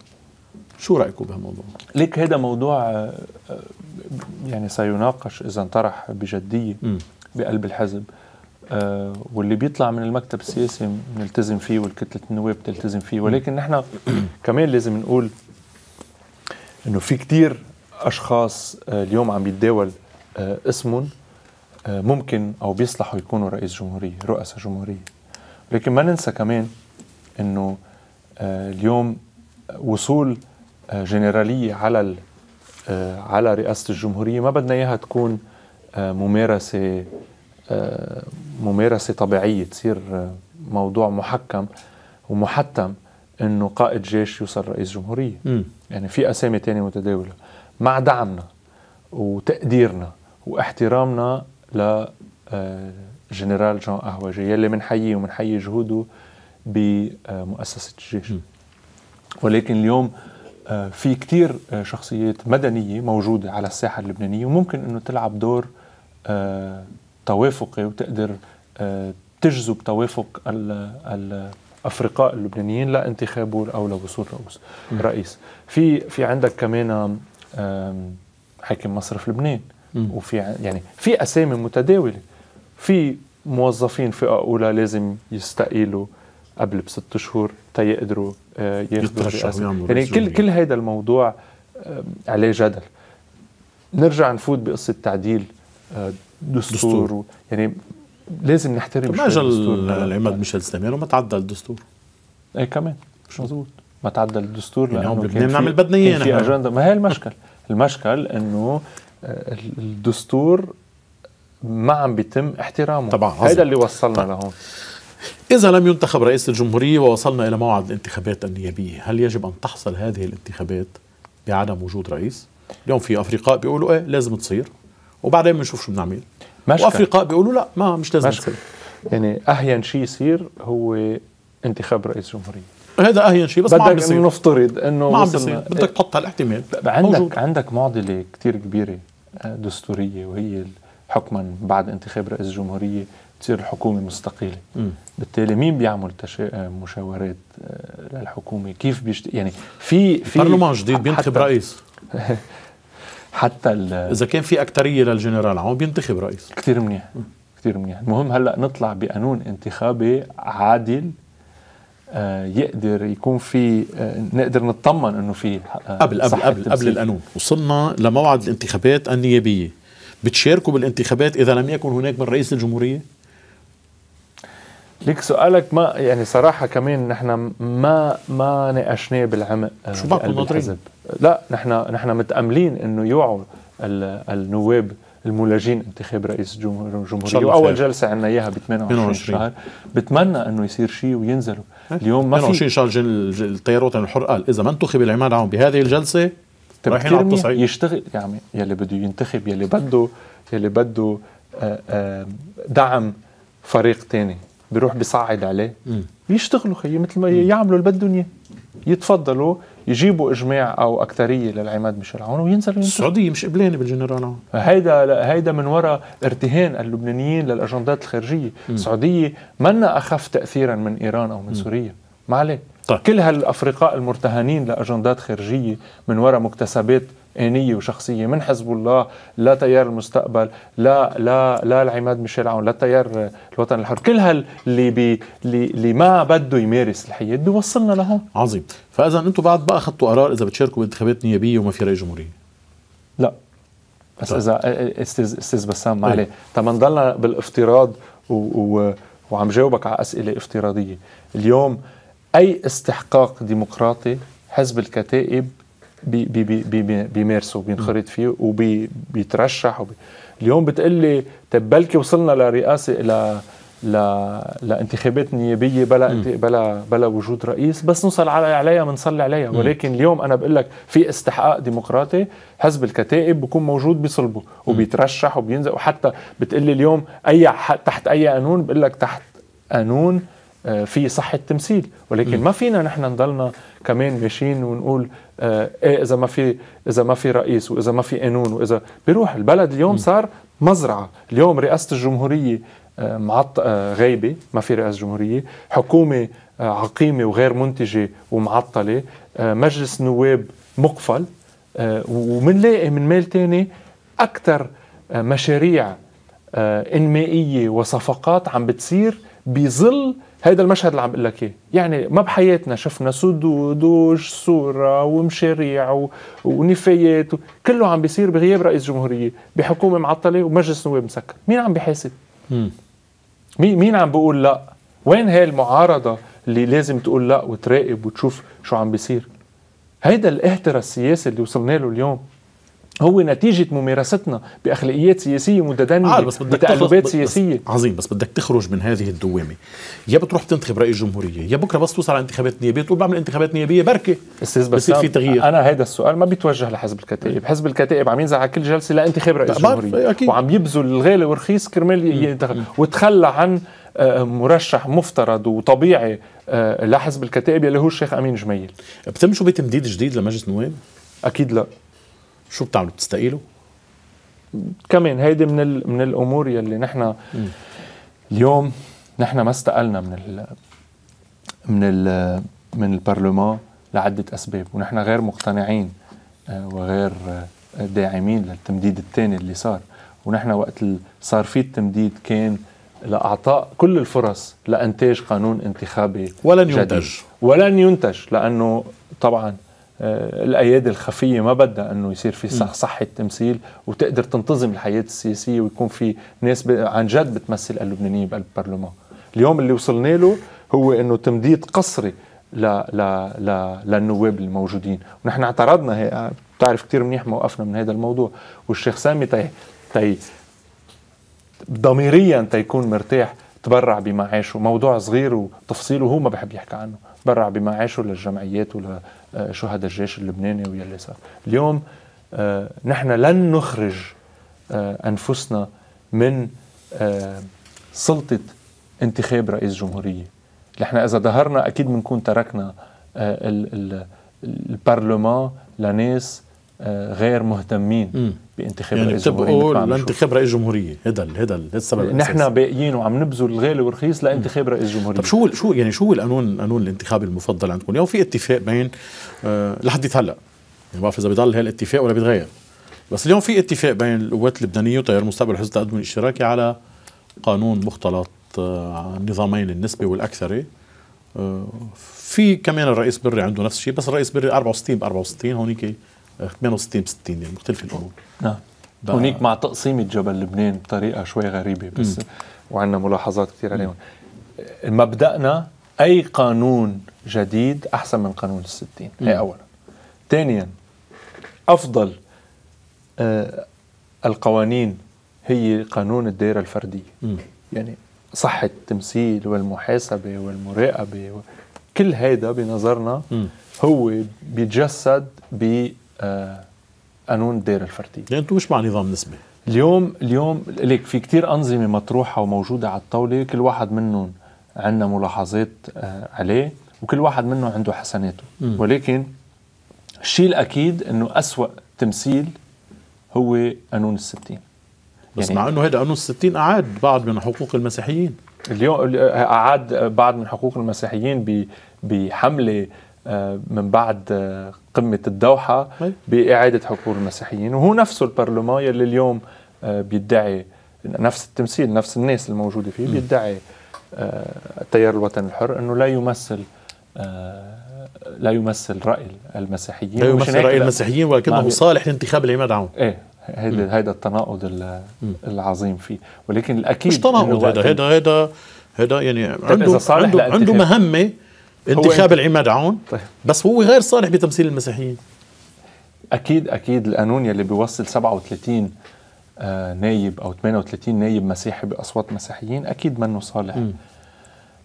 شو رايكم بهالموضوع؟ ليك هذا موضوع آه، يعني سيناقش اذا انطرح بجديه بقلب الحزب آه، واللي بيطلع من المكتب السياسي بنلتزم فيه والكتلة النواب بتلتزم فيه ولكن نحن كمان لازم نقول انه في كتير اشخاص آه، اليوم عم يتداول اسمهم آه، ممكن او بيصلحوا يكونوا رئيس جمهوريه رؤساء جمهوريه لكن ما ننسى كمان انه آه، اليوم وصول آه، جنراليه على على رئاسه الجمهوريه ما بدنا اياها تكون ممارسه ممارسه طبيعيه تصير موضوع محكم ومحتم انه قائد جيش يوصل رئيس جمهوريه م. يعني في اسامي تانية متداوله مع دعمنا وتقديرنا واحترامنا لجنرال آه، جون قهوجي يلي بنحييه وبنحيي جهوده بمؤسسة الجيش ولكن اليوم آه، في كتير آه، شخصيات مدنية موجودة على الساحة اللبنانية وممكن أنه تلعب دور توافقي وتقدر تجذب توافق الافرقاء اللبنانيين لانتخابه او لوصول رئيس رئيس في في عندك كمان حاكم مصرف لبنان وفي يعني في اسامي متداوله في موظفين فئه اولى لازم يستقيلوا قبل بست شهور تيقدروا آه، ياخذوا الرئاسه يعني, يعني كل كل هذا الموضوع آه، عليه جدل نرجع نفوت بقصه تعديل آه، دستور, دستور. و يعني لازم نحترم ما اجى العماد ميشيل سليمان وما تعدل الدستور ايه كمان مش مزبوط ما تعدل الدستور يعني لانه لبنان نعمل بدنا اياه نحن في اجنده ما هي المشكل المشكل انه الدستور ما عم بيتم احترامه طبعا هذا اللي وصلنا طبعا. لهون إذا لم ينتخب رئيس الجمهورية ووصلنا إلى موعد الانتخابات النيابية هل يجب أن تحصل هذه الانتخابات بعدم وجود رئيس؟ اليوم في أفرقاء بيقولوا إيه لازم تصير وبعدين بنشوف شو بنعمل مشكل. وأفرقاء بيقولوا لا ما مش لازم مشكل. تصير يعني أهين شيء يصير هو انتخاب رئيس جمهورية هذا أهين شيء بس بدك ما بدك نفترض إنه ما عم بيصير بدك تحط هالاحتمال عندك عندك معضلة كثير كبيرة دستوريه وهي حكما بعد انتخاب رئيس الجمهوريه تصير الحكومه مستقله م. بالتالي مين بيعمل تشا... مشاورات آه، للحكومه كيف بيشت... يعني في في برلمان جديد بينتخب رئيس حتى ال... اذا كان في اكثريه للجنرال عون بينتخب رئيس كثير منيح كثير منيح المهم هلا نطلع بقانون انتخابي عادل آه، يقدر يكون في آه، نقدر نطمن انه في آه، قبل قبل قبل قبل القانون وصلنا لموعد الانتخابات النيابيه بتشاركوا بالانتخابات اذا لم يكن هناك من رئيس الجمهوريه ليك سؤالك ما يعني صراحة كمان نحن ما ما ناقشناه بالعمق شو بعض الناظرين؟ لا نحن نحن متأملين انه يوعوا النواب المولجين انتخاب رئيس الجمهورية واول جلسة عندنا اياها ب 28 شهر بتمنى انه يصير شيء وينزلوا اليوم ما في 22 شارج الطيارات الحر قال اذا ما انتخب العماد عون بهذه الجلسه طيب، رايحين على التصعيد يشتغل يعني يلي بده ينتخب يلي بده يلي بده آه، آه، دعم فريق تاني بيروح بيصعد عليه بيشتغلوا خيي مثل ما يعملوا اللي بدهم اياه يتفضلوا يجيبوا اجماع او اكثريه للعماد ميشيل عون وينزلوا ينتخب السعوديه مش قبلانه بالجنرال عون هيدا هيدا من وراء ارتهان اللبنانيين للاجندات الخارجيه، م. السعوديه منا اخف تاثيرا من ايران او من م. سوريا، ما عليه طيب. كل هالافرقاء المرتهنين لاجندات خارجيه من وراء مكتسبات انيه وشخصيه من حزب الله لا تيار المستقبل لا لا لا العماد ميشيل عون لا تيار الوطن الحر كل هال اللي بي اللي ما بده يمارس الحياه بده وصلنا لهون عظيم فاذا انتم بعد بقى اخذتوا قرار اذا بتشاركوا بانتخابات نيابيه وما في رئيس جمهوريه لا بس طيب. اذا استاذ استاذ بسام معلي طب نضلنا بالافتراض و... و... وعم جاوبك على اسئله افتراضيه اليوم اي استحقاق ديمقراطي حزب الكتائب بي بي بي وبينخرط فيه وبيترشح وبي اليوم بتقلي طب بلكي وصلنا لرئاسه ل ل لانتخابات نيابيه بلا انت بلا بلا وجود رئيس بس نوصل على عليها بنصلي عليها ولكن اليوم انا بقول لك في استحقاق ديمقراطي حزب الكتائب بكون موجود بصلبه وبيترشح وبينزل وحتى بتقلي اليوم اي تحت اي قانون بقول لك تحت قانون آه، في صحة تمثيل ولكن ما فينا نحن نضلنا كمان ماشيين ونقول آه، ايه اذا ما في اذا ما في رئيس واذا ما في قانون واذا بيروح البلد اليوم صار مزرعة اليوم رئاسة الجمهورية آه، معط غايبة ما في رئاسة جمهورية حكومة عقيمة وغير منتجة ومعطلة مجلس نواب مقفل ومنلاقي من مال تاني أكثر مشاريع إنمائية وصفقات عم بتصير بظل هيدا المشهد اللي عم بقول لك اياه يعني ما بحياتنا شفنا سدود وصوره ومشاريع و... ونفايات و... كله عم بيصير بغياب رئيس جمهوريه بحكومه معطله ومجلس نواب مسكر مين عم بيحاسب مين مين عم بيقول لا وين هي المعارضه اللي لازم تقول لا وتراقب وتشوف شو عم بيصير هيدا الاهترى السياسي اللي وصلنا له اليوم هو نتيجة ممارستنا بأخلاقيات سياسية متدنية آه بس بدك بتقلبات سياسية بس عظيم بس بدك تخرج من هذه الدوامة يا بتروح تنتخب رئيس جمهورية يا بكرة بس توصل على انتخابات نيابية تقول بعمل انتخابات نيابية بركة أستاذ بصير في تغيير أنا هذا السؤال ما بيتوجه لحزب الكتائب حزب الكتائب عم ينزع على كل جلسة لانتخاب رئيس جمهورية أكيد. وعم يبذل الغالي والرخيص كرمال ينتخب وتخلى عن آه، مرشح مفترض وطبيعي آه، لحزب الكتائب اللي هو الشيخ أمين جميل بتمشوا بتمديد جديد لمجلس النواب؟ أكيد لا شو بتعملوا بتستقيلوا؟ كمان هيدي من من الامور يلي نحن اليوم نحن ما استقلنا من ال... من ال... من البرلمان لعده اسباب ونحن غير مقتنعين آه، وغير آه، داعمين للتمديد الثاني اللي صار ونحن وقت صار في التمديد كان لاعطاء كل الفرص لانتاج قانون انتخابي ولن ينتج جديد. ولن ينتج لانه طبعا آه، الايادي الخفيه ما بدها انه يصير في صح صحه تمثيل وتقدر تنتظم الحياه السياسيه ويكون في ناس عن جد بتمثل اللبنانيين بقلب البرلمان اليوم اللي وصلنا له هو انه تمديد قصري لا لا لا للنواب الموجودين ونحن اعترضنا هي بتعرف كثير منيح موقفنا من هذا الموضوع والشيخ سامي تي تي ضميريا تيكون مرتاح تبرع بمعاشه موضوع صغير وتفصيله هو ما بحب يحكي عنه تبرع بمعاشه للجمعيات ول آه، شهداء الجيش اللبناني ويلي صار اليوم آه، نحن لن نخرج آه، أنفسنا من سلطة انتخاب رئيس جمهورية نحن إذا ظهرنا أكيد بنكون تركنا البرلمان لناس آه، غير مهتمين بانتخاب يعني رئيس جمهورية لانتخاب رئيس جمهورية هذا هذا السبب نحن باقيين وعم نبذل الغالي والرخيص لانتخاب رئيس جمهورية طب شو شو يعني شو القانون قانون الانتخاب المفضل عندكم او يعني في اتفاق بين آه لحد هلا يعني بعرف اذا بضل هالاتفاق ولا بيتغير بس اليوم في اتفاق بين القوات اللبنانية وتيار مستقبل حزب التقدم الاشتراكي على قانون مختلط آه نظامين النسبة والأكثري آه في كمان الرئيس بري عنده نفس الشيء بس الرئيس بري 64 ب 64 هونيك 68 ب 60 يعني مختلفه الامور نعم هونيك مع تقسيم جبل لبنان بطريقة شوي غريبة بس وعندنا ملاحظات كثير عليهم مبدأنا أي قانون جديد أحسن من قانون الستين هي أولا ثانيا أفضل آه القوانين هي قانون الدائرة الفردية م. يعني صحه التمثيل والمحاسبة والمراقبة و... كل هيدا بنظرنا م. هو بيتجسد ب قانون آه، الدائره الفرديه يعني انتم مش مع نظام نسبي اليوم اليوم ليك في كتير انظمه مطروحه وموجوده على الطاوله كل واحد منهم عندنا ملاحظات آه، عليه وكل واحد منهم عنده حسناته ولكن الشيء الاكيد انه أسوأ تمثيل هو قانون الستين بس يعني مع انه هذا قانون الستين اعاد بعض من حقوق المسيحيين اليوم اعاد بعض من حقوق المسيحيين بحمله آه، من بعد قمه الدوحه باعاده حقوق المسيحيين وهو نفسه البرلمان يلي اليوم آه، بيدعي نفس التمثيل نفس الناس الموجوده فيه بيدعي آه، التيار الوطني الحر انه لا يمثل آه، لا يمثل راي المسيحيين لا يمثل راي المسيحيين ولكنه صالح لانتخاب العماد عون ايه هيدا هيدا التناقض العظيم فيه ولكن الاكيد مش تناقض هيدا هيدا هيدا يعني طيب عنده عنده, عنده مهمه انتخاب العماد عون طيب. بس هو غير صالح بتمثيل المسيحيين اكيد اكيد القانون يلي بيوصل 37 آه نايب او 38 نايب مسيحي باصوات مسيحيين اكيد منه صالح م.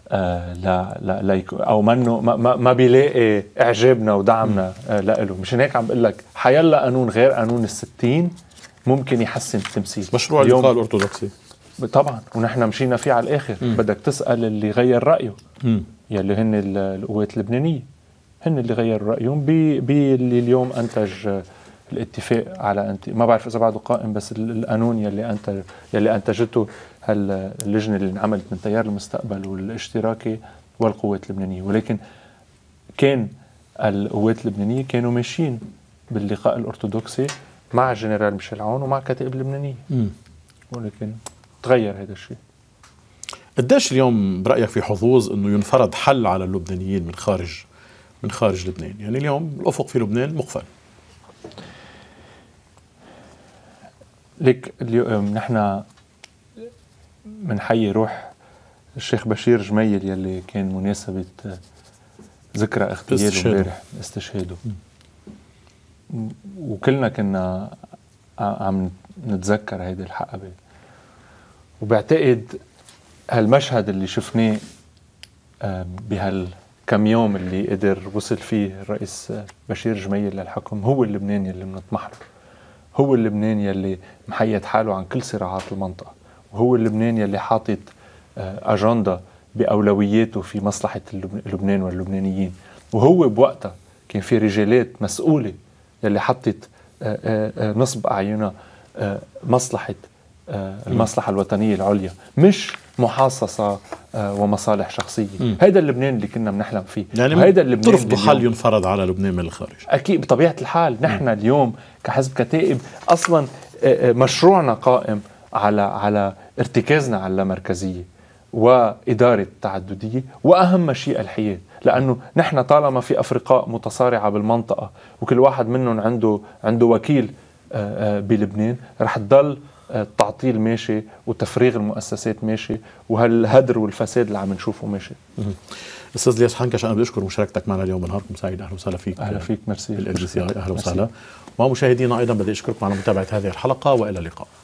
آه لا لا لا او منه ما, ما, ما بيلاقي اعجابنا ودعمنا آه له مشان هيك عم بقول لك حيلا قانون غير قانون ال 60 ممكن يحسن التمثيل مشروع اللقاء الارثوذكسي طبعا ونحن مشينا فيه على الاخر م. بدك تسال اللي غير رايه يلي هن القوات اللبنانيه هن اللي غيروا رايهم باللي اليوم انتج الاتفاق على انت ما بعرف اذا بعده قائم بس القانون يلي انتج يلي انتجته هاللجنه اللي انعملت من تيار المستقبل والاشتراكي والقوات اللبنانيه ولكن كان القوات اللبنانيه كانوا ماشيين باللقاء الارثوذكسي مع الجنرال ميشيل عون ومع كتائب لبنانيه ولكن تغير هذا الشيء قديش اليوم برايك في حظوظ انه ينفرض حل على اللبنانيين من خارج من خارج لبنان يعني اليوم الافق في لبنان مقفل ليك اليوم نحن بنحيي روح الشيخ بشير جميل يلي كان مناسبة آه، ذكرى اغتياله امبارح استشهاده وكلنا كنا عم نتذكر هيدي الحقبة وبعتقد هالمشهد اللي شفناه بهالكم يوم اللي قدر وصل فيه الرئيس آه، بشير جميل للحكم هو اللبناني اللي بنطمح له هو اللبناني اللي محيد حاله عن كل صراعات المنطقة وهو اللبناني اللي حاطط آه، أجندة بأولوياته في مصلحة لبنان واللبنانيين وهو بوقتها كان في رجالات مسؤولة يلي حطت آه، نصب أعينها مصلحة آه، المصلحة الوطنية العليا مش محاصصة آه، ومصالح شخصية هذا اللبنان اللي كنا بنحلم فيه يعني هيدا اللبنان ترفض حل ينفرض على لبنان من الخارج أكيد بطبيعة الحال نحن م. اليوم كحزب كتائب أصلا آه، مشروعنا قائم على على ارتكازنا على اللامركزية وإدارة التعددية وأهم شيء الحياد لأنه نحن طالما في أفرقاء متصارعة بالمنطقة وكل واحد منهم عنده عنده وكيل بلبنان رح تضل التعطيل ماشي وتفريغ المؤسسات ماشي وهالهدر والفساد اللي عم نشوفه ماشي استاذ الياس حنكش انا بدي اشكر مشاركتك معنا اليوم نهاركم سعيد اهلا وسهلا فيك اهلا فيك ميرسي اهلا وسهلا ومشاهدينا ايضا بدي اشكركم على متابعه هذه الحلقه والى اللقاء